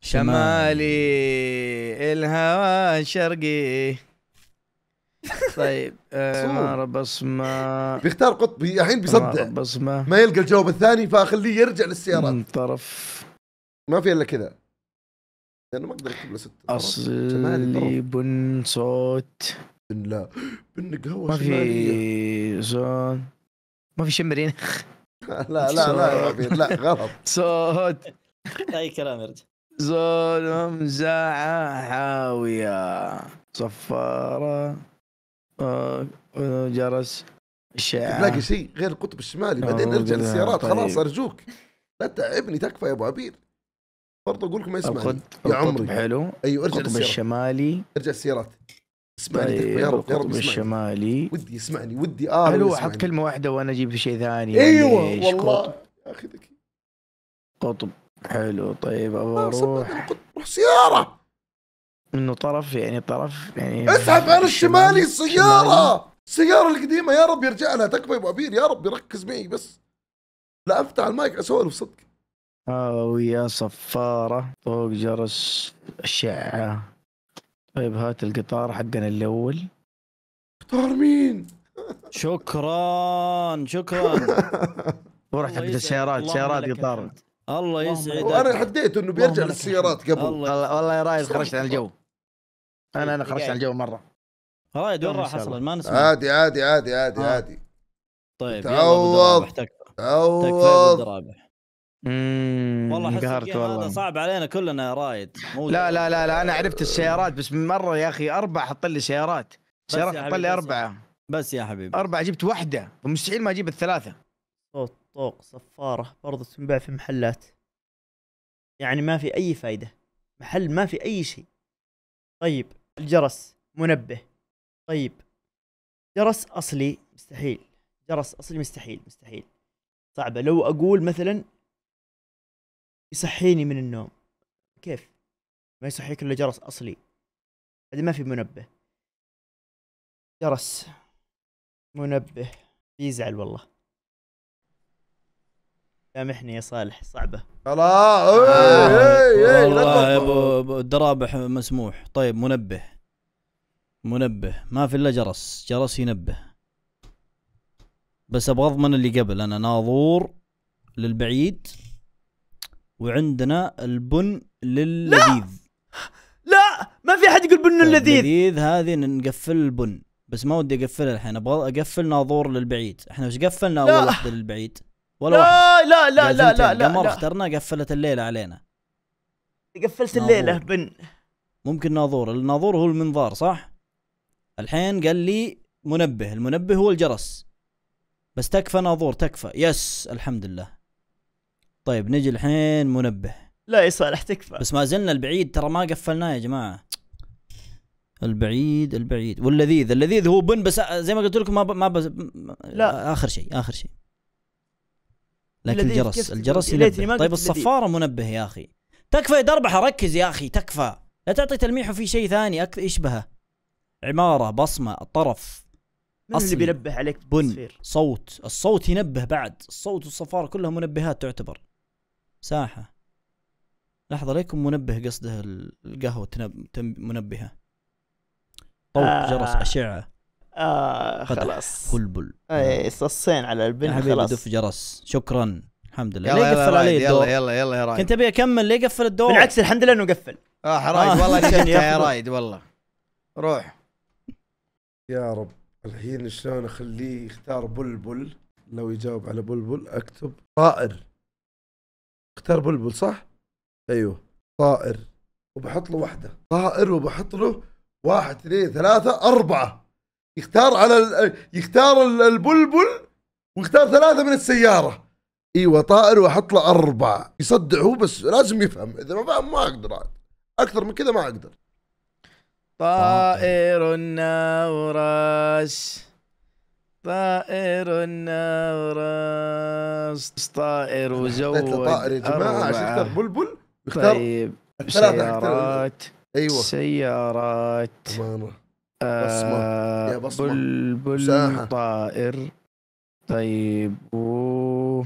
شمالي الهواء شرقي [LAUGHS] طيب آه ما رب اسمع بيختار قطب الحين بيصدع ما, ما يلقى الجواب الثاني فاخليه يرجع للسيارات من طرف ما في الا كذا يعني لانه ما اقدر اكتب له ست اصلي بن صوت بن لا بن قهوه ما في زون ما في شمرين [LAUGHS] لا لا لا لا غلط صوت اي كلام يرجع زون ساعة حاوية صفارة آه، آه، جرس الشعاع تلاقي شيء غير القطب الشمالي بعدين ارجع للسيارات خلاص طيب. ارجوك لا تعبني تكفى يا ابو عبيد برضه اقول لكم ما يسمع يا عمري حلو ايوه ارجع القطب الشمالي ارجع السيارات اسمعني يا رب يا رب الشمالي ودي اسمعني ودي اه حلو احط كلمه واحده وانا اجيب شيء ثاني يعني ايوه والله اخي ذكي قطب حلو طيب ابغى اروح روح سياره انه طرف يعني طرف يعني اسحب على الشمالي السياره السياره القديمه يا رب يرجع لها تكفى يا ابو عبير يا رب يركز معي بس لا افتح المايك اسولف صدق ويا صفارة فوق جرس أشعة طيب هات القطار حقنا الأول قطار مين؟ شكرا شكرا وروح [LAUGHS] حق السيارات سيارات قطار الله يسعدك وانا حديت انه بيرجع للسيارات قبل والله والله يا رايد خرجت عن الجو طيب، انا انا خرجت عن الجو مره رايد وين راح اصلا ما نسمع عادي عادي عادي عادي عادي آه. طيب تعوض تعوض اممم والله حسيت والله هذا صعب علينا كلنا يا رايد لا لا لا لا انا عرفت السيارات بس مره يا اخي اربع حط لي سيارات سيارات حط لي اربعه بس يا حبيبي اربعه جبت واحده ومستحيل ما اجيب الثلاثه صوت طوق صفاره برضه تنباع في محلات يعني ما في اي فائده محل ما في اي شيء طيب الجرس منبه طيب جرس اصلي مستحيل جرس اصلي مستحيل مستحيل صعبه لو اقول مثلا يصحيني من النوم كيف ما يصحيك الا جرس اصلي هذا ما في منبه جرس منبه يزعل والله سامحني يا صالح صعبه خلاص والله إيه، إيه، إيه، يا ابو الدرابح مسموح طيب منبه منبه ما في الا جرس جرس ينبه بس ابغى اضمن اللي قبل انا ناظور للبعيد وعندنا البن للذيذ لا لا ما في احد يقول بن اللذيذ طيب، اللذيذ هذه نقفل البن بس ما ودي اقفلها الحين ابغى اقفل ناظور للبعيد احنا وش قفلنا اول واحده للبعيد ولا لا واحد. لا لا لا لا لا قمر اخترنا قفلت الليله علينا قفلت الليله بن ممكن ناظور الناظور هو المنظار صح الحين قال لي منبه المنبه هو الجرس بس تكفى ناظور تكفى يس الحمد لله طيب نجي الحين منبه لا يا صالح تكفى بس ما زلنا البعيد ترى ما قفلناه يا جماعه البعيد البعيد واللذيذ اللذيذ هو بن بس زي ما قلت لكم ما ب... ما بس لا اخر شيء اخر شيء لكن الجرس الجرس ينبه طيب الصفاره منبه يا اخي تكفى يا دربحه ركز يا اخي تكفى لا تعطي تلميح وفي شيء ثاني أك... يشبهه عماره بصمه طرف اصلي بينبه عليك بن صوت الصوت ينبه بعد الصوت والصفاره كلها منبهات تعتبر ساحة لحظة ليكم منبه قصده القهوة تنب... منبهة طوق آه جرس أشعة آه خلاص بلبل اي نعم. صصين على البنت خلاص دف جرس شكرا الحمد لله ليه قفل علي الدور يلا يلا يلا يا رايد كنت ابي اكمل ليه قفل الدور بالعكس الحمد لله انه قفل اه رايد آه. والله [LAUGHS] يا رايد والله روح يا رب الحين شلون اخليه يختار بلبل لو يجاوب على بلبل اكتب طائر اختار بلبل صح؟ ايوه طائر وبحط له واحدة طائر وبحط له واحد اثنين ثلاثة أربعة يختار على ال... يختار البلبل ويختار ثلاثة من السيارة ايوه طائر واحط له أربعة يصدع هو بس لازم يفهم إذا ما فهم ما أقدر عاد أكثر من كذا ما أقدر طائر النورس طائر النورس طائر [LAUGHS] وزو طائر يا جماعه عشان يختار بلبل طيب سيارات ايوه سيارات آه، بصمة يا بصمة بلبل طائر طيب و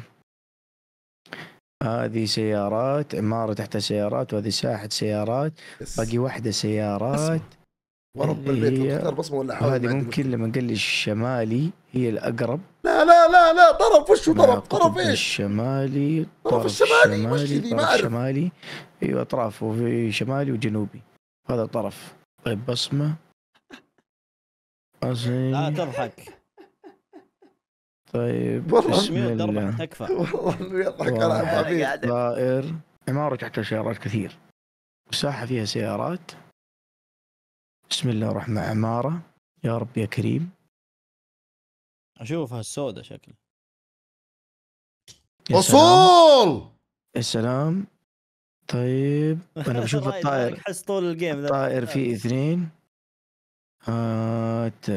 هذه سيارات عمارة تحتها سيارات وهذه ساحة سيارات باقي واحدة سيارات ورب إيه، البيت اختار بصمه ولا حاجه هذه ممكن لما قال لي الشمالي هي الاقرب لا لا لا لا طرف وش طرف طرف ايش؟ الشمالي طرف الشمالي الشمالي, طرف الشمالي ايوه اطرافه في شمالي وجنوبي هذا طرف طيب بصمه أصلي لا تضحك طيب بسم الله تكفى [LAUGHS] والله يضحك انا طائر عمارة تحت سيارات كثير مساحة فيها سيارات بسم الله الرحمن عمارة يا رب يا كريم اشوفها السوداء شكل وصول يا سلام طيب انا بشوف [LAUGHS] الطائر احس طول الجيم الطائر في اثنين هات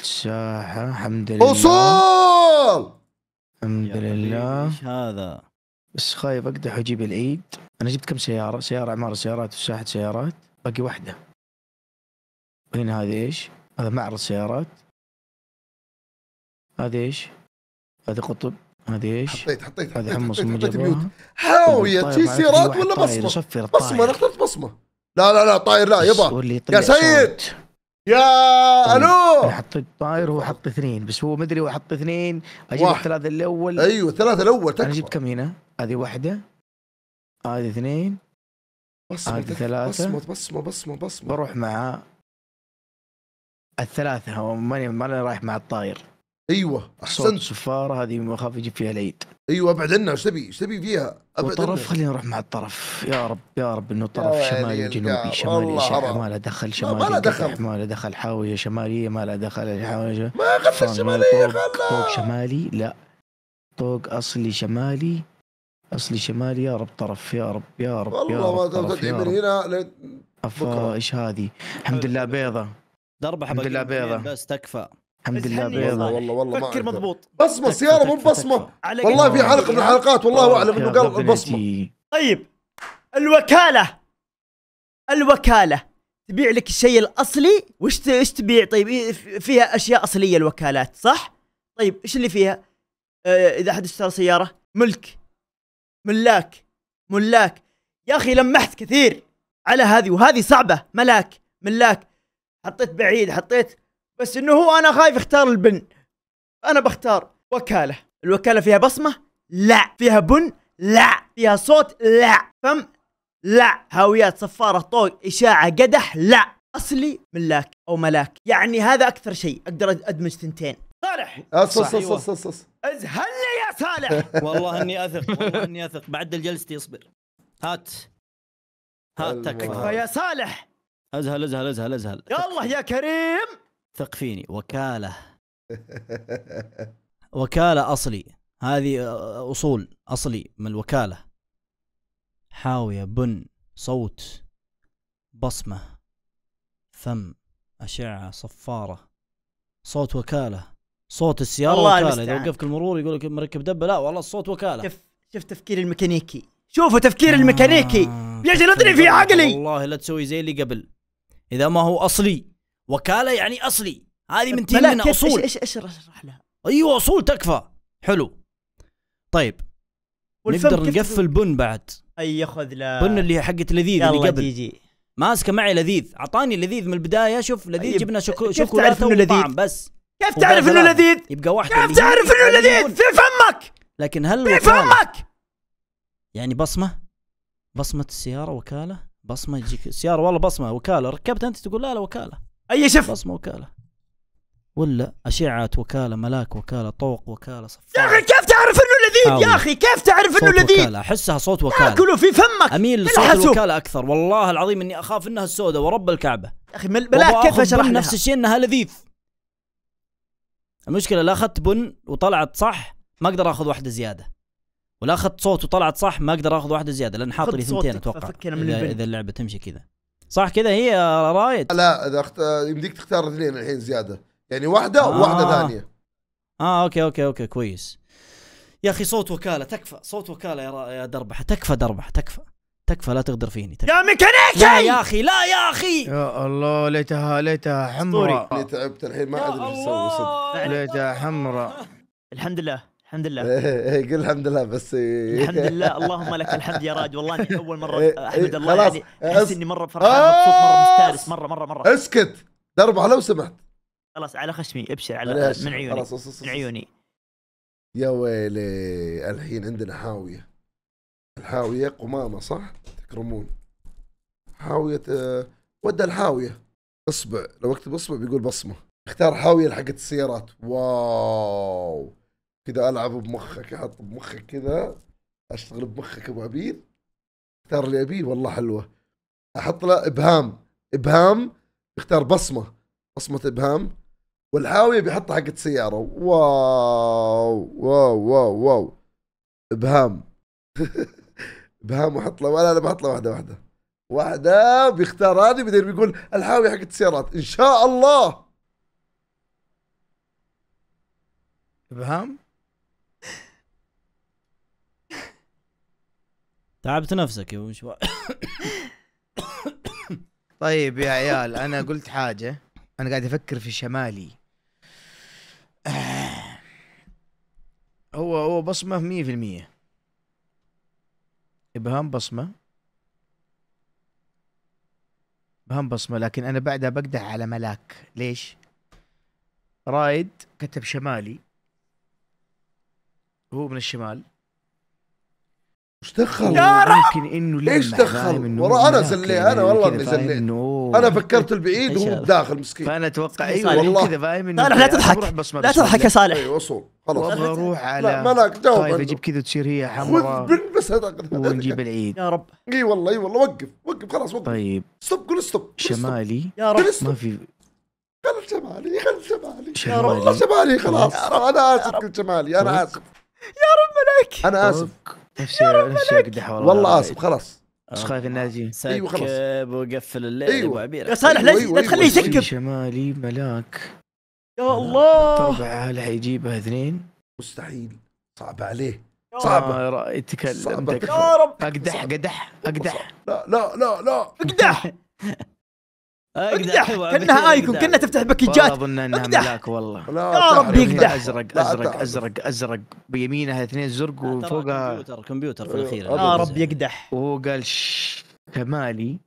الساحة الحمد لله وصول الحمد لله ايش هذا بس خايف اقدح واجيب العيد انا جبت كم سيارة سيارة عمارة سيارات وساحة سيارات باقي واحدة هنا إيه، هذا ايش؟ هذا معرض سيارات هذا ايش؟ هذا قطب هذا ايش؟ حطيت حطيت هذا حمص حطيت ميوت حاوية شي سيارات ولا بصمة؟ بصمة انا اخترت بصمة لا لا لا طاير لا يبا يا سيد يا طيب، الو انا حطيت طاير هو حط اثنين بس هو مدري هو حط اثنين اجيب الثلاثة الاول ايوه الثلاثة الاول تكفى انا جبت كم هنا؟ هذه واحدة هذه اثنين بصمة هذه ثلاثة بصمة بصمة بصمة بصمة بروح معاه الثلاثة ماني ماني رايح مع الطاير ايوه احسنت الصفارة هذه ما اخاف يجيب فيها العيد ايوه ابعد عنها ايش تبي ايش تبي فيها؟ ابعد الطرف خلينا نروح مع الطرف يا رب يا رب انه الطرف شمالي وجنوبي شمالي شمالي ما له دخل شمالي ما له دخل ما له دخل حاوية شمالية ما له دخل حاوية ما دخل شمالية طوق, طوق شمالي لا طوق اصلي شمالي اصلي شمالي يا رب طرف يا رب يا رب والله ما تدعي من هنا افا ايش هذه؟ الحمد لله بيضة ضربه حبه لا بيضه بس تكفى الحمد لله بيضة والله والله ما فكر مضبوط بصمه سياره مو بصمه والله في حلقه من الحلقات والله اعلم انه قال البصمه طيب الوكاله الوكاله تبيع لك الشيء الاصلي وش ايش تبيع طيب إيه، فيها اشياء اصليه الوكالات صح طيب ايش اللي فيها آه، اذا حد اشترى سياره ملك ملاك ملاك يا اخي لمحت كثير على هذه وهذه صعبه ملاك ملاك حطيت بعيد حطيت بس انه هو انا خايف اختار البن انا بختار وكاله الوكاله فيها بصمه لا فيها بن لا فيها صوت لا فم لا هاويات صفاره طوق اشاعه قدح لا اصلي ملاك او ملاك يعني هذا اكثر شيء اقدر ادمج ثنتين صالح اصص اصص اصص ازهلني يا صالح [LAUGHS] والله اني اثق والله اني اثق بعد الجلسه اصبر هات هات تكفى يا صالح ازهل ازهل ازهل ازهل يلا يا كريم ثق فيني وكاله [LAUGHS] وكاله اصلي هذه آه، آه، اصول اصلي من الوكاله حاويه بن صوت بصمه فم اشعه صفاره صوت وكاله صوت السياره وكاله المستعان. اذا وقفك المرور يقول لك مركب دبه لا والله الصوت وكاله شوف شوف تفكير الميكانيكي شوفوا تفكير آه الميكانيكي يجلدني في عقلي والله لا تسوي زي اللي قبل اذا ما هو اصلي وكاله يعني اصلي هذه من تيم من اصول ايش ايش اشرح لها ايوه اصول تكفى حلو طيب نقدر نقفل بن بعد اي ياخذ لا بن اللي هي حقت لذيذ اللي قبل يجي. ماسكه معي لذيذ اعطاني لذيذ من البدايه شوف لذيذ طيب، جبنا شوكو شوكولاته لذيذ بس كيف تعرف انه لذيذ؟ يبقى واحد كيف تعرف انه لذيذ؟ في فمك لكن هل في فمك يعني بصمه بصمه السياره وكاله بصمه يجيك السياره والله بصمه وكاله ركبت انت تقول لا لا وكاله اي شف بصمه وكاله ولا اشعه وكاله ملاك وكاله طوق وكاله صفار يا اخي كيف تعرف انه لذيذ يا اخي كيف تعرف انه لذيذ احسها صوت وكاله اكله في فمك اميل صوت الوكاله اكثر والله العظيم اني اخاف انها السوداء ورب الكعبه يا اخي ملاك كيف اشرح نفس الشيء انها لذيذ المشكله لا اخذت بن وطلعت صح ما اقدر اخذ واحده زياده ولا اخذت صوت وطلعت صح ما اقدر اخذ واحده زياده لان حاط لي ثنتين اتوقع اذا, إذا اللعبه تمشي كذا صح كذا هي رايد لا اذا أخت... يمديك تختار اثنين الحين زياده يعني واحده آه. وواحده ثانيه اه اوكي اوكي اوكي كويس يا اخي صوت وكاله تكفى صوت وكاله يا, را... يا دربحه تكفى دربحه تكفى تكفى لا تغدر فيني تكفى. يا ميكانيكي لا يا اخي لا يا اخي يا الله ليتها ليتها حمراء تعبت الحين ما ادري ايش اسوي صدق ليتها حمراء الحمد لله الحمد لله إيه،, ايه قل الحمد لله بس الحمد لله [LAUGHS] اللهم لك الحمد يا راج والله اني اول مره إيه، احمد إيه، الله يعني احس اني مره فرحان مبسوط مره مستانس مره مره مره اسكت دربها لو سمحت خلاص على خشمي ابشر على من عيوني خلاص من عيوني يا ويلي الحين عندنا حاويه الحاويه قمامه صح تكرمون حاويه آه، ودى الحاويه اصبع لو اكتب اصبع بيقول بصمه اختار حاويه حقت السيارات واو كذا العب بمخك احط بمخك كذا اشتغل بمخك ابو عبيد اختار اللي ابيه والله حلوه احط له ابهام ابهام اختار بصمه بصمه ابهام والحاويه بيحطها حقت سياره واو واو واو واو ابهام [LAUGHS] ابهام وحط له ولا انا بحط له واحده واحده واحده بيختار هذه بعدين بيقول الحاويه حقت السيارات ان شاء الله ابهام تعبت نفسك يا مشوار طيب يا عيال انا قلت حاجه انا قاعد افكر في شمالي هو هو بصمه مية في المية ابهام بصمه ابهام بصمه لكن انا بعدها بقدح على ملاك ليش رايد كتب شمالي هو من الشمال ايش دخل يا رب ممكن انه ايش دخل؟ ورا انا زليه انا يعني والله اني زليت انا فكرت البعيد وهو داخل مسكين فانا اتوقع ايوه والله كذا فاهم انه لا يعني تضحك لا تضحك يا صالح اي أيوة، وصول خلاص ابغى اروح على لا ملاك جاوب طيب اجيب كذا تصير هي حمراء خذ بس ونجيب العيد يا رب اي والله اي والله وقف وقف خلاص وقف طيب ستوب قول ستوب شمالي يا رب ما في خل شمالي خل شمالي يا رب والله شمالي خلاص انا اسف قلت شمالي انا اسف يا رب ملاك انا اسف نفسي نفسي اقدح والله والله اسف خلاص ايش خايف آه. النازي ايوه خلاص وقفل الليل ايوه ابو أيوة. عبير يا أيوة، صالح لا أيوة، تخليه يسكر شمالي ملاك يا الله طبعا هل حيجيبها اثنين مستحيل صعب عليه صعبة يتكلم يا رب اقدح اقدح اقدح لا لا لا لا اقدح [LAUGHS] آه، اقدح كانها ايكون كانها تفتح باكجات اظن انها ملاك والله يا ربي يقدح ازرق ازرق ازرق ازرق بيمينها اثنين زرق وفوقها كمبيوتر كمبيوتر في آه، الاخير يا ربي يقدح وهو قال كمالي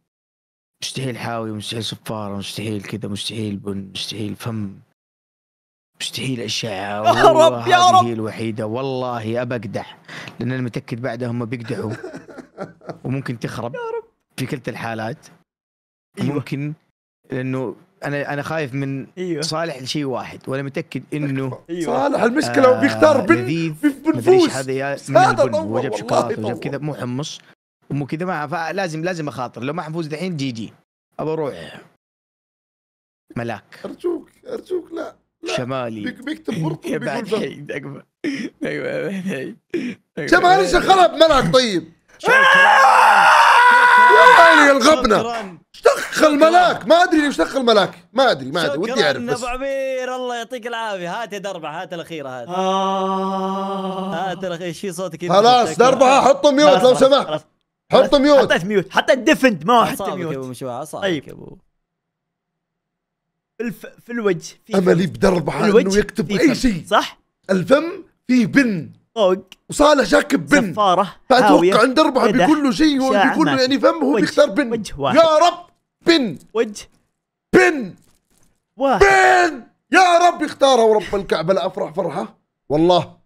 مستحيل حاوي مستحيل صفاره مستحيل كذا مستحيل بن مستحيل فم مستحيل اشعه يا رب يا رب هي الوحيده والله ابى اقدح لان انا متاكد بعدها هم بيقدحوا [LAUGHS] وممكن تخرب في كلتا الحالات أيوة. ممكن لانه انا انا خايف من أيوه. صالح لشيء واحد وانا متاكد انه أيوه. صالح المشكله آه بيختار بن بنفوس هذا من البن وجاب شوكولاته وجاب كذا مو حمص ومو كذا ما فلازم لازم اخاطر لو ما حفوز دحين جي جي ابى اروح ملاك ارجوك ارجوك لا, لا. شمالي بيكتب برضه بيقول ايوه [LAUGHS] شمالي شغلها ملاك طيب يا عيني الغبنه اشتخ الملاك ما ادري ليش اشتخ الملاك ما ادري ما ادري ودي اعرف بس ابو عمير الله يعطيك العافيه هات يا دربع هات الاخيره هات آه. هات الاخيره شي صوتك خلاص دربع حطه ميوت لو سمحت حطه ميوت حطيت ميوت حطيت ديفند ما حطيت ميوت ابو مشوار طيب ابو الف... في الوجه في املي بدربعه انه يكتب اي شيء صح الفم فيه بن فوق وصالح جاك بن سفاره فاتوقع عند اربعه بيقول له شيء بيقول له يعني فم هو بيختار بن وجه واحد يا رب بن وجه بن واحد بن يا رب يختارها ورب الكعبه لا افرح فرحه والله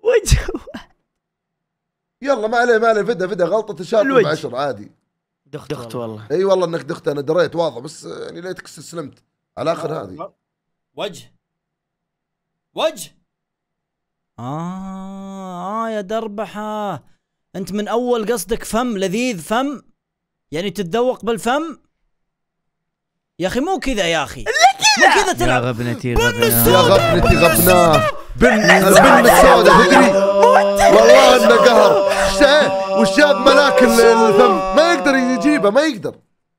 وجه واحد يلا ما عليه ما عليه فدا فدا غلطه الشاب بعشر عادي دخت دخت والله اي والله انك دخت انا دريت واضح بس يعني ليتك استسلمت على اخر هذه وجه وجه آه, آه يا دربحة أنت من أول قصدك فم لذيذ فم يعني تتذوق بالفم يا أخي مو كذا يا أخي مو كذا تلعب يا غبنتي غبنتي يا غبنتي غبنة بن البن السوداء تدري والله انه قهر والشاب ملاك الفم ما يقدر يجيبه ما يقدر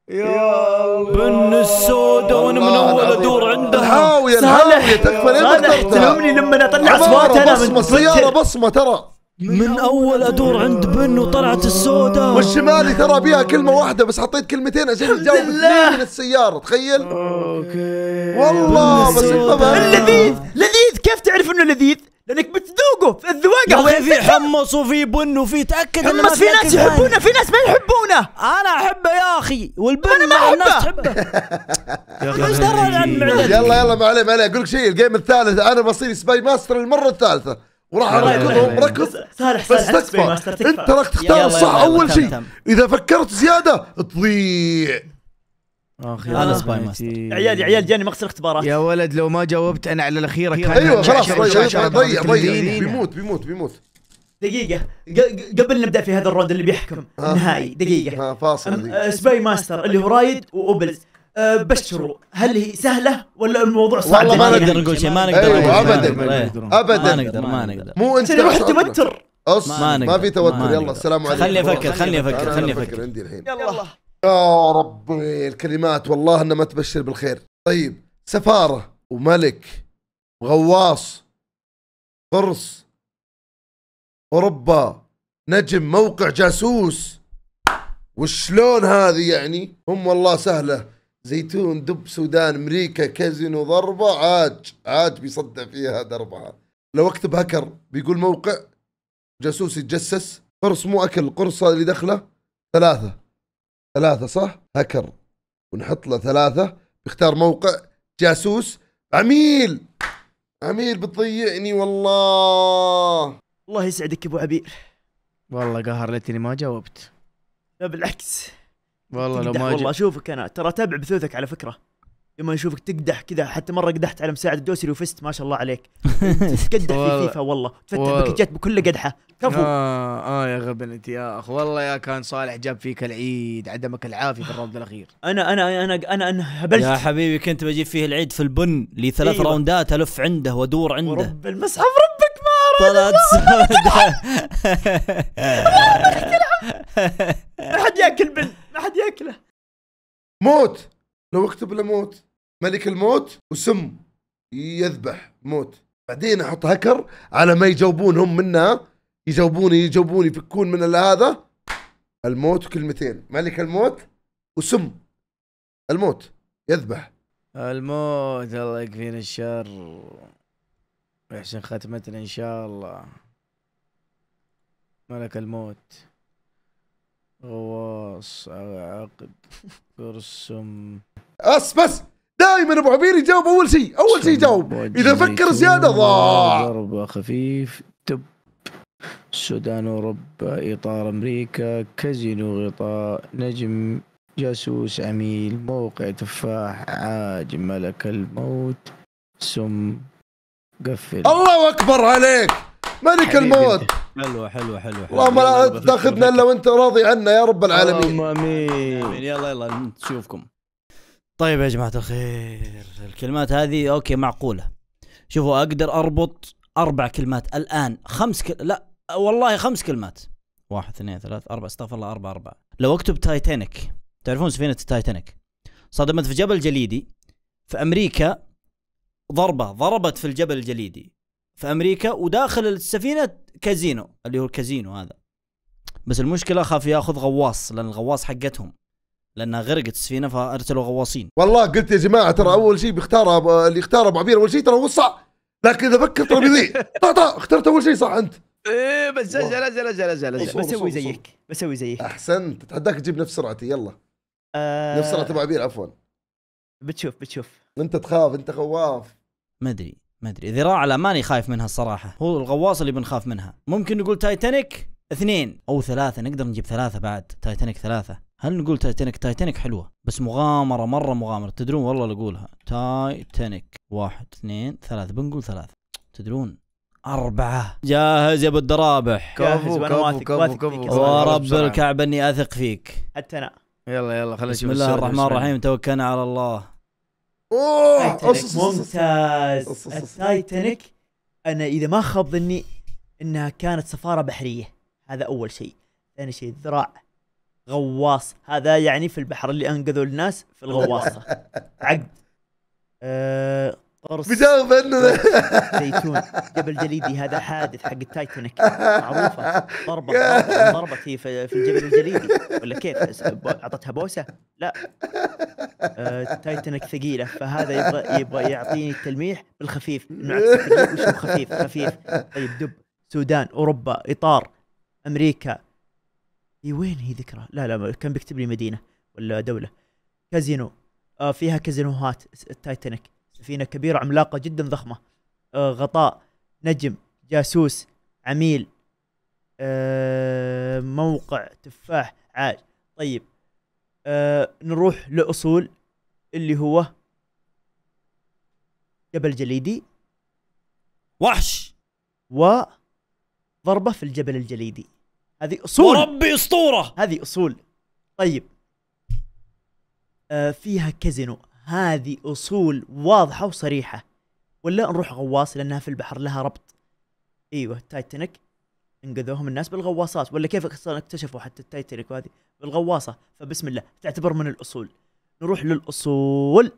يا بن السود وانا من اول ادور عندها الهاوية الهاوية تكفى ليه ما احترمني لما اطلع اصوات انا بصمه سياره بصمه ترى من اول ادور عند بن وطلعت السودة والشمالي ترى بيها كلمه واحده بس حطيت كلمتين عشان تجاوب اثنين من السياره تخيل اوكي والله بس لذيذ لذيذ كيف تعرف انه لذيذ؟ لانك بتذوقه في الذواقه هو في حمص وفي بن وفي تاكد حمص في ناس يحبونه في ناس ما يحبونه انا احبه يا اخي والبن انا ما احبه تحبه [LAUGHS] يلا يلا ما عليه ما عليه اقول لك شيء الجيم الثالث انا بصير سباي ماستر المره الثالثه وراح اركضهم ركض صالح بس تكفى انت راح تختار الصح اول شيء اذا فكرت زياده تضيع اخي آه، آه، انا سباي ماستر عيالي عيال جاني مقصر اختبارات يا ولد لو ما جاوبت انا على الاخيره كان ايوه خلاص ضيع ضيع ضيع بيموت بيموت بيموت دقيقة قبل نبدا في هذا الروند اللي بيحكم النهائي آه. دقيقة فاصل سباي ماستر اللي هو رايد واوبلز بشروا هل هي سهله ولا الموضوع صعب؟ والله ما نقدر نقول شيء ما نقدر أيوة، شيء ابدا ابدا ما نقدر ما نقدر مو انت روح توتر ما, ما في توتر يلا السلام عليكم خلني افكر خلني افكر خلني افكر عندي الحين يلا يا رب الكلمات والله انها ما تبشر بالخير طيب سفاره وملك وغواص قرص اوروبا نجم موقع جاسوس وشلون هذه يعني هم والله سهله زيتون دب سودان امريكا كازينو ضربه عاج عاج بيصدع فيها هذا لو اكتب هكر بيقول موقع جاسوس يتجسس قرص مو اكل قرصه اللي دخله ثلاثه ثلاثة صح هكر ونحط له ثلاثة يختار موقع جاسوس عميل عميل بتضيعني والله الله يسعدك يا ابو عبير والله قهر ليتني ما جاوبت لا بالعكس والله لو ما والله اشوفك انا ترى تابع بثوثك على فكره لما اشوفك تقدح كذا حتى مره قدحت على مساعد الدوسري وفزت ما شاء الله عليك [LAUGHS] تقدح في فيفا والله تفتح باكجات بكل قدحه كفو آه, اه يا غبنتي يا اخ والله يا كان صالح جاب فيك العيد عدمك العافيه في الراوند الاخير انا انا انا انا, أنا هبلت يا حبيبي كنت بجيب فيه العيد في البن لي ثلاث أيوة. راوندات الف عنده وادور عنده ورب المصحف ربك ما طلعت سوداء ما حد ياكل بن ما حد ياكله موت لو اكتب له موت ملك الموت وسم يذبح موت بعدين احط هكر على ما يجاوبون هم منها يجاوبوني يجاوبوني يفكون من هذا الموت كلمتين ملك الموت وسم الموت يذبح الموت الله يكفينا الشر ويحسن ختمتنا ان شاء الله ملك الموت غواص عقد قرصم بس بس دائما ابو عبير يجاوب اول شيء اول شيء يجاوب اذا فكر زياده ضاع ضربه خفيف تب السودان اوروبا اطار امريكا كازينو غطاء نجم جاسوس عميل موقع تفاح عاج ملك الموت سم قفل الله اكبر عليك ملك الموت حلوة حلوة حلوة اللهم لا تاخذنا الا وانت راضي عنا يا رب العالمين امين يلا يلا نشوفكم طيب يا جماعة الخير الكلمات هذه اوكي معقولة شوفوا اقدر اربط اربع كلمات الان خمس كل... لا والله خمس كلمات واحد اثنين ثلاث اربع استغفر الله اربع اربع لو اكتب تايتانيك تعرفون سفينة التايتانيك صدمت في جبل جليدي في امريكا ضربة ضربت في الجبل الجليدي في امريكا وداخل السفينة كازينو اللي هو الكازينو هذا بس المشكلة خاف ياخذ غواص لان الغواص حقتهم لانها غرقت السفينه فارسلوا غواصين والله قلت يا جماعه ترى اول شيء بيختار اللي اختار ابو عبير اول شيء ترى هو الصح لكن اذا فكر ترى بيضيع طا [LAUGHS] طا طيب، طيب، اخترت اول شيء صح انت ايه بس اجل اجل اجل اجل بسوي زيك بسوي زيك احسنت اتحداك تجيب نفس سرعتي يلا أه نفس سرعه ابو عبير عفوا بتشوف بتشوف انت تخاف انت خواف ما ادري ما ادري ذراع لا ماني خايف منها الصراحه هو الغواص اللي بنخاف منها ممكن نقول تايتانيك اثنين او ثلاثه نقدر نجيب ثلاثه بعد تايتانيك ثلاثه هل نقول تايتانيك تايتانيك حلوه بس مغامره مره مغامره تدرون والله اللي اقولها تايتانيك واحد اثنين ثلاثة بنقول ثلاثة تدرون أربعة جاهز يا أبو الدرابح كفو كفو كفو كفو ورب الكعبة إني أثق فيك حتى أنا يلا يلا خلينا نشوف بسم الله الرحمن الرحيم توكلنا على الله اوه ممتاز التايتانيك انا اذا ما خاب ظني انها كانت سفاره بحريه هذا اول شيء ثاني شيء الذراع غواص هذا يعني في البحر اللي انقذوا الناس في الغواصه عقد قرص بجاوب انه زيتون جبل جليدي هذا حادث حق التايتانيك معروفه ضربه ضربت هي في الجبل الجليدي ولا كيف اعطتها بوسه؟ لا آه، التايتانيك ثقيله فهذا يبغى يبغى يعطيني التلميح بالخفيف وشو خفيف خفيف طيب دب سودان اوروبا اطار امريكا اي وين هي ذكرى لا لا كان بيكتب لي مدينه ولا دوله كازينو آه فيها كازينوهات التايتانيك سفينه كبيره عملاقه جدا ضخمه آه غطاء نجم جاسوس عميل آه موقع تفاح عاج طيب آه نروح لاصول اللي هو جبل جليدي وحش و ضربه في الجبل الجليدي هذه اصول وربي اسطوره هذه اصول طيب آه فيها كازينو هذه اصول واضحه وصريحه ولا نروح غواص لانها في البحر لها ربط ايوه تايتانيك انقذوهم الناس بالغواصات ولا كيف اكتشفوا حتى التايتانيك وهذه بالغواصه فبسم الله تعتبر من الاصول نروح للاصول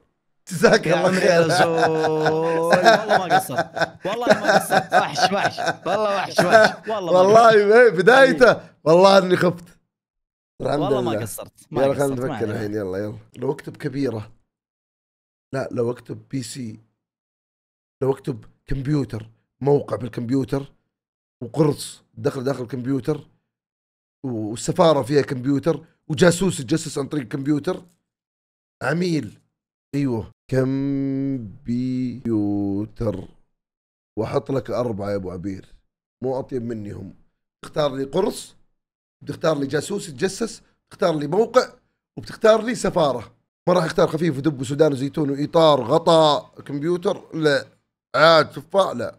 جزاك الله خير يا والله ما قصرت والله ما قصرت وحش وحش والله وحش وحش والله والله بدايته والله اني خفت والله ما قصرت ما يلا خلينا نفكر الحين يلا يلا لو اكتب كبيره لا لو اكتب بي سي لو اكتب كمبيوتر موقع بالكمبيوتر وقرص دخل داخل الكمبيوتر والسفاره فيها كمبيوتر وجاسوس يتجسس عن طريق الكمبيوتر عميل ايوه كمبيوتر واحط لك اربعه يا ابو عبير مو اطيب مني هم تختار لي قرص بتختار لي جاسوس يتجسس تختار لي موقع وبتختار لي سفاره ما راح اختار خفيف ودب وسودان وزيتون واطار غطاء كمبيوتر لا عاد تفاح لا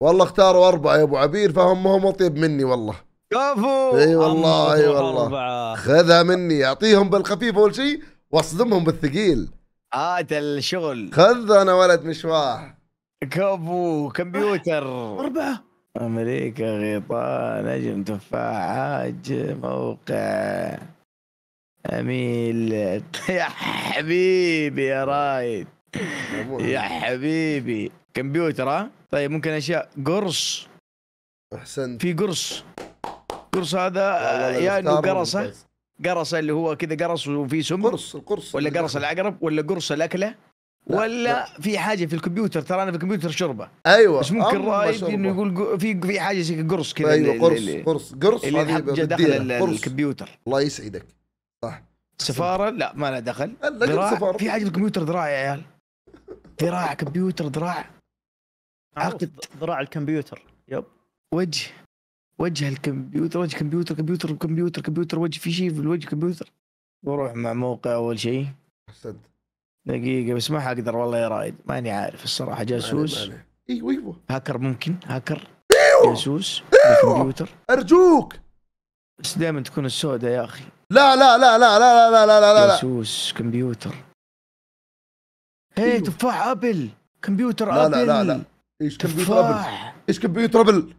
والله اختاروا اربعه يا ابو عبير فهم هم اطيب مني والله كفو اي والله اي والله خذها مني اعطيهم بالخفيف اول شيء واصدمهم بالثقيل اه الشغل خذ انا ولد مشوار كفو كمبيوتر اربعه امريكا غيطان نجم تفاح موقع اميل [LAUGHS] يا حبيبي يا رايد يا حبيبي كمبيوتر ها طيب ممكن اشياء قرص احسنت في قرص قرص هذا يا انه قرصه قرص اللي هو كذا قرص وفيه سم قرص القرص ولا قرص العقرب ولا قرص الاكله ولا لا. في حاجه في الكمبيوتر ترى انا في الكمبيوتر شربه ايوه بس ممكن رايد انه يقول في في حاجه زي قرص كذا ايوه قرص اللي قرص قرص اللي هذه دخل الكمبيوتر الله يسعدك صح سفاره لا ما لها دخل ذراع في حاجه في الكمبيوتر ذراع يا عيال ذراع كمبيوتر ذراع عقد ذراع الكمبيوتر يب وجه وجه الكمبيوتر وجه كمبيوتر كمبيوتر كمبيوتر كمبيوتر وجه في شيء في الوجه كمبيوتر واروح مع موقع اول شيء صدق دقيقه بس ما حقدر والله يا رايد ماني عارف الصراحه جاسوس ايوه ايوه هاكر ممكن هاكر ايوه جاسوس كمبيوتر ارجوك بس دائما تكون السوداء يا اخي لا لا لا لا لا لا لا لا لا جاسوس كمبيوتر هي تفاح ابل كمبيوتر ابل لا لا لا لا ايش كمبيوتر ابل ايش كمبيوتر ابل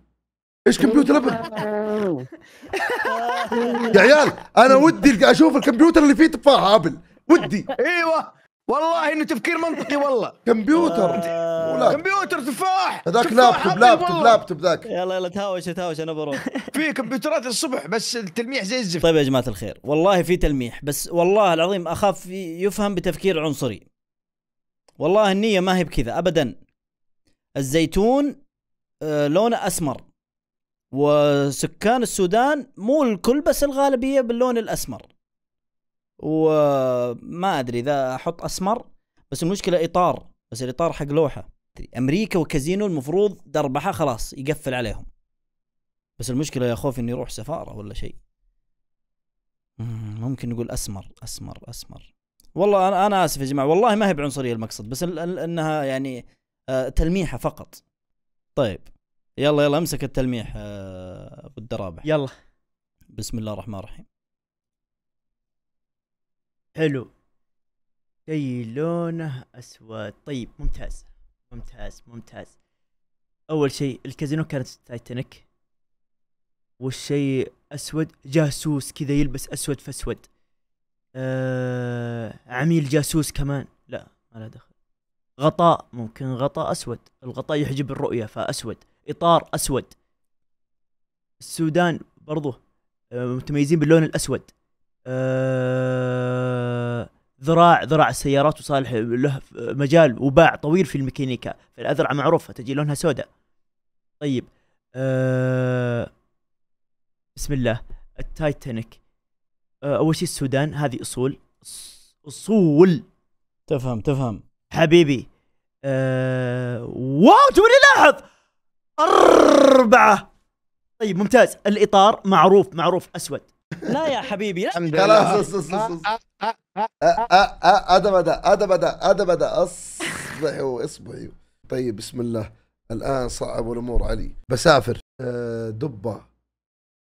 ايش كمبيوتر ابل؟ يا عيال انا ودي اشوف الكمبيوتر اللي فيه تفاحه ابل ودي ايوه والله انه تفكير منطقي والله كمبيوتر كمبيوتر تفاح هذاك لابتوب لابتوب لابتوب ذاك يلا يلا تهاوش تهاوش انا بروح [LAUGHS] في كمبيوترات الصبح بس التلميح زي الزفت طيب يا جماعه الخير والله في تلميح بس والله العظيم اخاف يفهم بتفكير عنصري والله النيه ما هي بكذا ابدا الزيتون آه، لونه اسمر وسكان السودان مو الكل بس الغالبيه باللون الاسمر وما ادري اذا احط اسمر بس المشكله اطار بس الاطار حق لوحه امريكا وكازينو المفروض دربحه خلاص يقفل عليهم بس المشكله يا خوف انه يروح سفاره ولا شيء ممكن نقول اسمر اسمر اسمر والله انا انا اسف يا جماعه والله ما هي بعنصريه المقصد بس انها يعني آه، تلميحه فقط طيب يلا يلا امسك التلميح آه، ابو الدرابح يلا بسم الله الرحمن الرحيم حلو شي لونه اسود طيب ممتاز ممتاز ممتاز اول شيء الكازينو كانت تايتانيك والشيء اسود جاسوس كذا يلبس اسود فاسود آه عميل جاسوس كمان لا ما له دخل غطاء ممكن غطاء اسود الغطاء يحجب الرؤيه فاسود اطار اسود السودان برضه آه، متميزين باللون الاسود أه ذراع ذراع السيارات وصالح له آه، مجال وباع طويل في الميكانيكا الاذرع معروفه تجي لونها سوداء طيب أه بسم الله التايتانيك أه اول شيء السودان هذه اصول اصول تفهم تفهم حبيبي أه واو تبغى لاحظ أربعة طيب ممتاز الإطار معروف معروف أسود لا يا حبيبي لا الحمد لله خلاص اص اص هذا بدا هذا بدا هذا بدا اصبحوا اصبحوا طيب بسم الله الان صعب الامور علي بسافر آه، دبه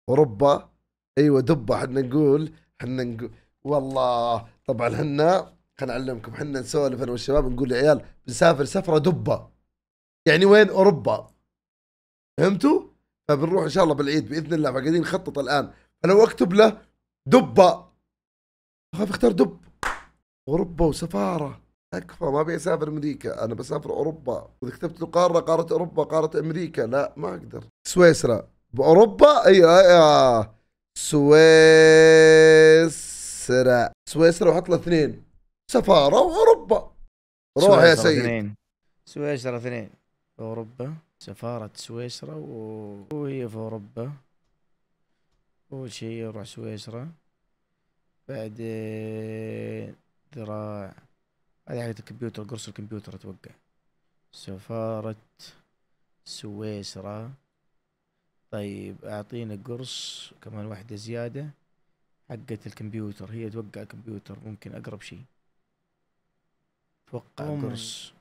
اوروبا ايوه دبه احنا نقول احنا نقول والله طبعا احنا خلنا نعلمكم احنا نسولف انا والشباب نقول يا عيال بنسافر سفره دبه يعني وين اوروبا فهمتوا؟ فبنروح ان شاء الله بالعيد باذن الله فقاعدين نخطط الان انا اكتب له دبه اخاف اختار دب اوروبا وسفاره اكفى ما ابي اسافر امريكا انا بسافر اوروبا واذا كتبت له قاره قاره اوروبا قاره امريكا لا ما اقدر سويسرا باوروبا اي آه. سويسرا سويسرا وحط له اثنين سفاره واوروبا روح يا سيد اثنين سويسرا اثنين اوروبا سفارة سويسرا و... وهي في أوروبا أول شي أروح سويسرا بعدين آه، ذراع هذي حقت الكمبيوتر قرص الكمبيوتر أتوقع سفارة سويسرا طيب أعطينا قرص كمان واحدة زيادة حقت الكمبيوتر هي أتوقع الكمبيوتر ممكن أقرب شيء أتوقع قرص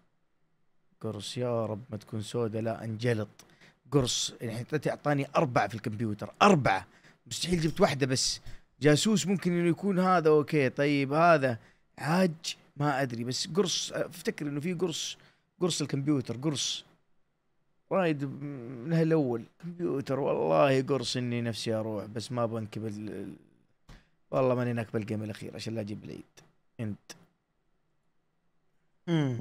قرص يا رب ما تكون سودة لا انجلط قرص الحين يعني اعطاني اربعه في الكمبيوتر اربعه مستحيل جبت واحده بس جاسوس ممكن انه يكون هذا اوكي طيب هذا عاج ما ادري بس قرص افتكر انه في قرص قرص الكمبيوتر قرص رايد من الاول كمبيوتر والله قرص اني نفسي اروح بس ما بنكب ال... والله ماني ناكب الجيم الاخير عشان لا اجيب العيد انت امم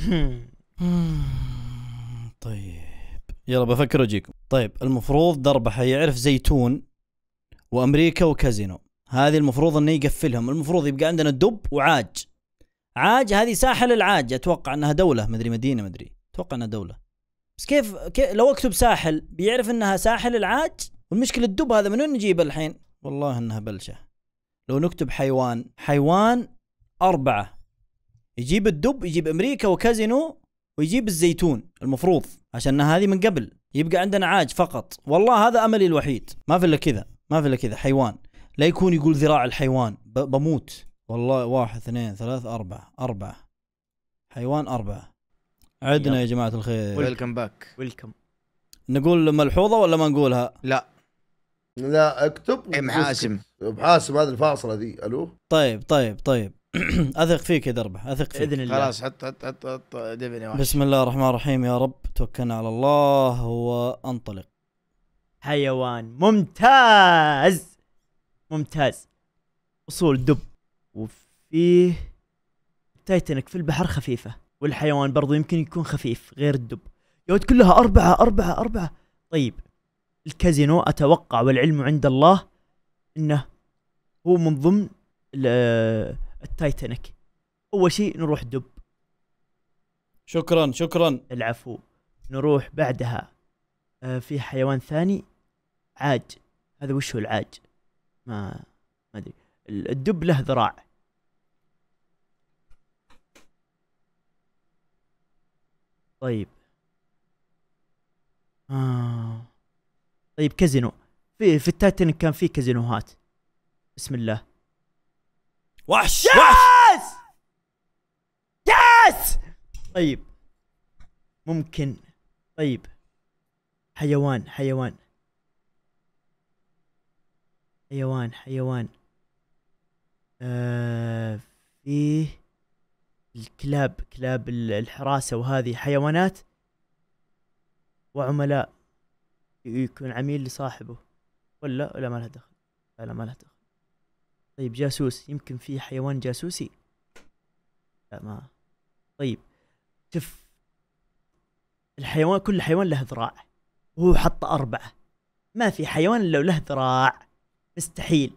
[LAUGHS] طيب يلا بفكر واجيكم طيب المفروض دربه حيعرف زيتون وامريكا وكازينو هذه المفروض انه يقفلهم المفروض يبقى عندنا الدب وعاج عاج هذه ساحل العاج اتوقع انها دوله مدري مدينه مدري اتوقع انها دوله بس كيف, كيف لو اكتب ساحل بيعرف انها ساحل العاج والمشكله الدب هذا من وين نجيبه الحين والله انها بلشه لو نكتب حيوان حيوان أربعة يجيب الدب يجيب امريكا وكازينو ويجيب الزيتون المفروض عشان هذه من قبل يبقى عندنا عاج فقط والله هذا املي الوحيد ما في الا كذا ما في الا كذا حيوان لا يكون يقول ذراع الحيوان بموت والله واحد اثنين ثلاث أربعة أربعة حيوان أربعة عدنا يا جماعة الخير ويلكم باك ويلكم نقول ملحوظة ولا ما نقولها؟ لا لا اكتب ام إيه، حاسم ام حاسم هذه الفاصلة دي الو طيب طيب طيب [CLEARS THROAT] اثق فيك يا دربه اثق فيك باذن الله خلاص حط حط حط حط دبني واحد بسم الله الرحمن الرحيم يا رب توكلنا على الله وانطلق حيوان ممتاز ممتاز اصول دب وفيه تايتنك في البحر خفيفه والحيوان برضو يمكن يكون خفيف غير الدب يود كلها أربعة أربعة أربعة طيب الكازينو أتوقع والعلم عند الله أنه هو من ضمن التايتانيك اول شيء نروح دب شكرا شكرا العفو نروح بعدها آه في حيوان ثاني عاج هذا وش هو العاج ما ما ادري الدب له ذراع طيب آه. طيب كازينو في في التايتانيك كان في كازينوهات بسم الله وحش يس وحش. يس طيب ممكن طيب حيوان حيوان حيوان حيوان آه فيه الكلاب كلاب الحراسة وهذه حيوانات وعملاء يكون عميل لصاحبه ولا ولا ما لها دخل لا ما لها دخل طيب جاسوس يمكن في حيوان جاسوسي لا ما طيب شوف الحيوان كل حيوان له ذراع وهو حط أربعة ما في حيوان لو له ذراع مستحيل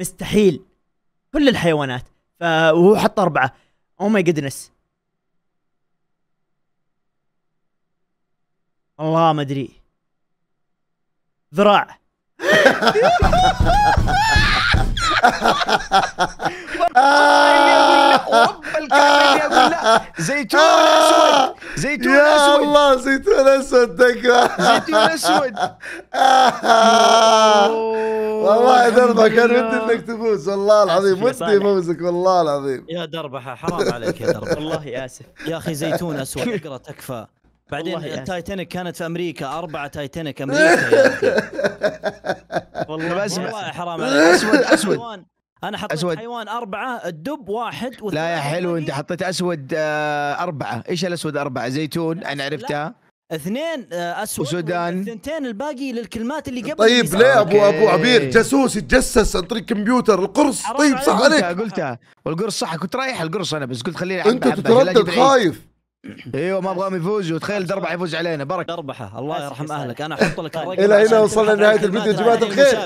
مستحيل كل الحيوانات وهو حط أربعة أو ماي جدنس الله ما أدري ذراع [LAUGHS] اوروبا الكامل يقول لا زيتون اسود زيتون اسود يا الله زيتون اسود تكفى زيتون اسود [LAUGHS] والله دربه كان ودي انك تفوز والله العظيم ودي فوزك والله العظيم يا دربه حرام عليك يا دربه [LAUGHS] والله اسف يا اخي زيتون اسود اقرا تكفى بعدين التايتانيك كانت في امريكا اربعة تايتانيك امريكا [LAUGHS] والله بس والله حرام عليك اسود اسود انا حطيت أسود. حيوان اربعه الدب واحد لا يا حلو انت حطيت اسود آه، اربعه ايش الاسود اربعه زيتون انا عرفتها اثنين آه، اسود وسودان الثنتين الباقي للكلمات اللي قبل طيب ليه ابو ابو عبير جاسوس يتجسس عن طريق كمبيوتر القرص طيب صح عليك قلتها والقرص صح كنت رايح القرص انا بس قلت خليني انت تتردد خايف [CLEARS THROAT] ايوه ما ابغاهم يفوزوا تخيل دربحه يفوز علينا بركه دربحه الله يرحم اهلك انا احط لك الرقم طيب. الى هنا وصلنا لنهايه الفيديو جماعه الخير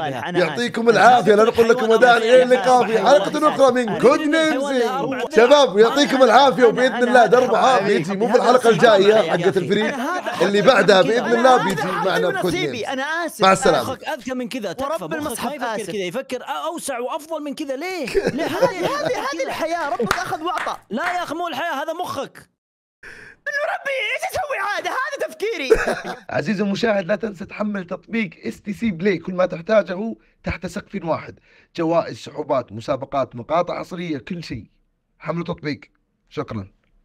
يعطيكم العافيه لا نقول لكم وداعا الى اللقاء في حلقه اخرى من كود نيمز شباب يعطيكم العافيه وباذن الله دربحه بيجي مو في الحلقه الجايه حقت الفريق اللي بعدها باذن الله بيجي معنا جود نيمز انا اسف مع السلامه اذكى من كذا تكفى ورب المصحف اسف كذا يفكر اوسع وافضل من كذا ليه؟ هذه هذه هذه الحياه ربك اخذ واعطى لا يا اخي مو الحياه هذا مخك انه ربي ايش اسوي عادة هذا تفكيري [LAUGHS] عزيزي المشاهد لا تنسى تحمل تطبيق اس تي سي بلاي كل ما تحتاجه تحت سقف واحد جوائز سحوبات مسابقات مقاطع حصريه كل شيء حملوا تطبيق شكرا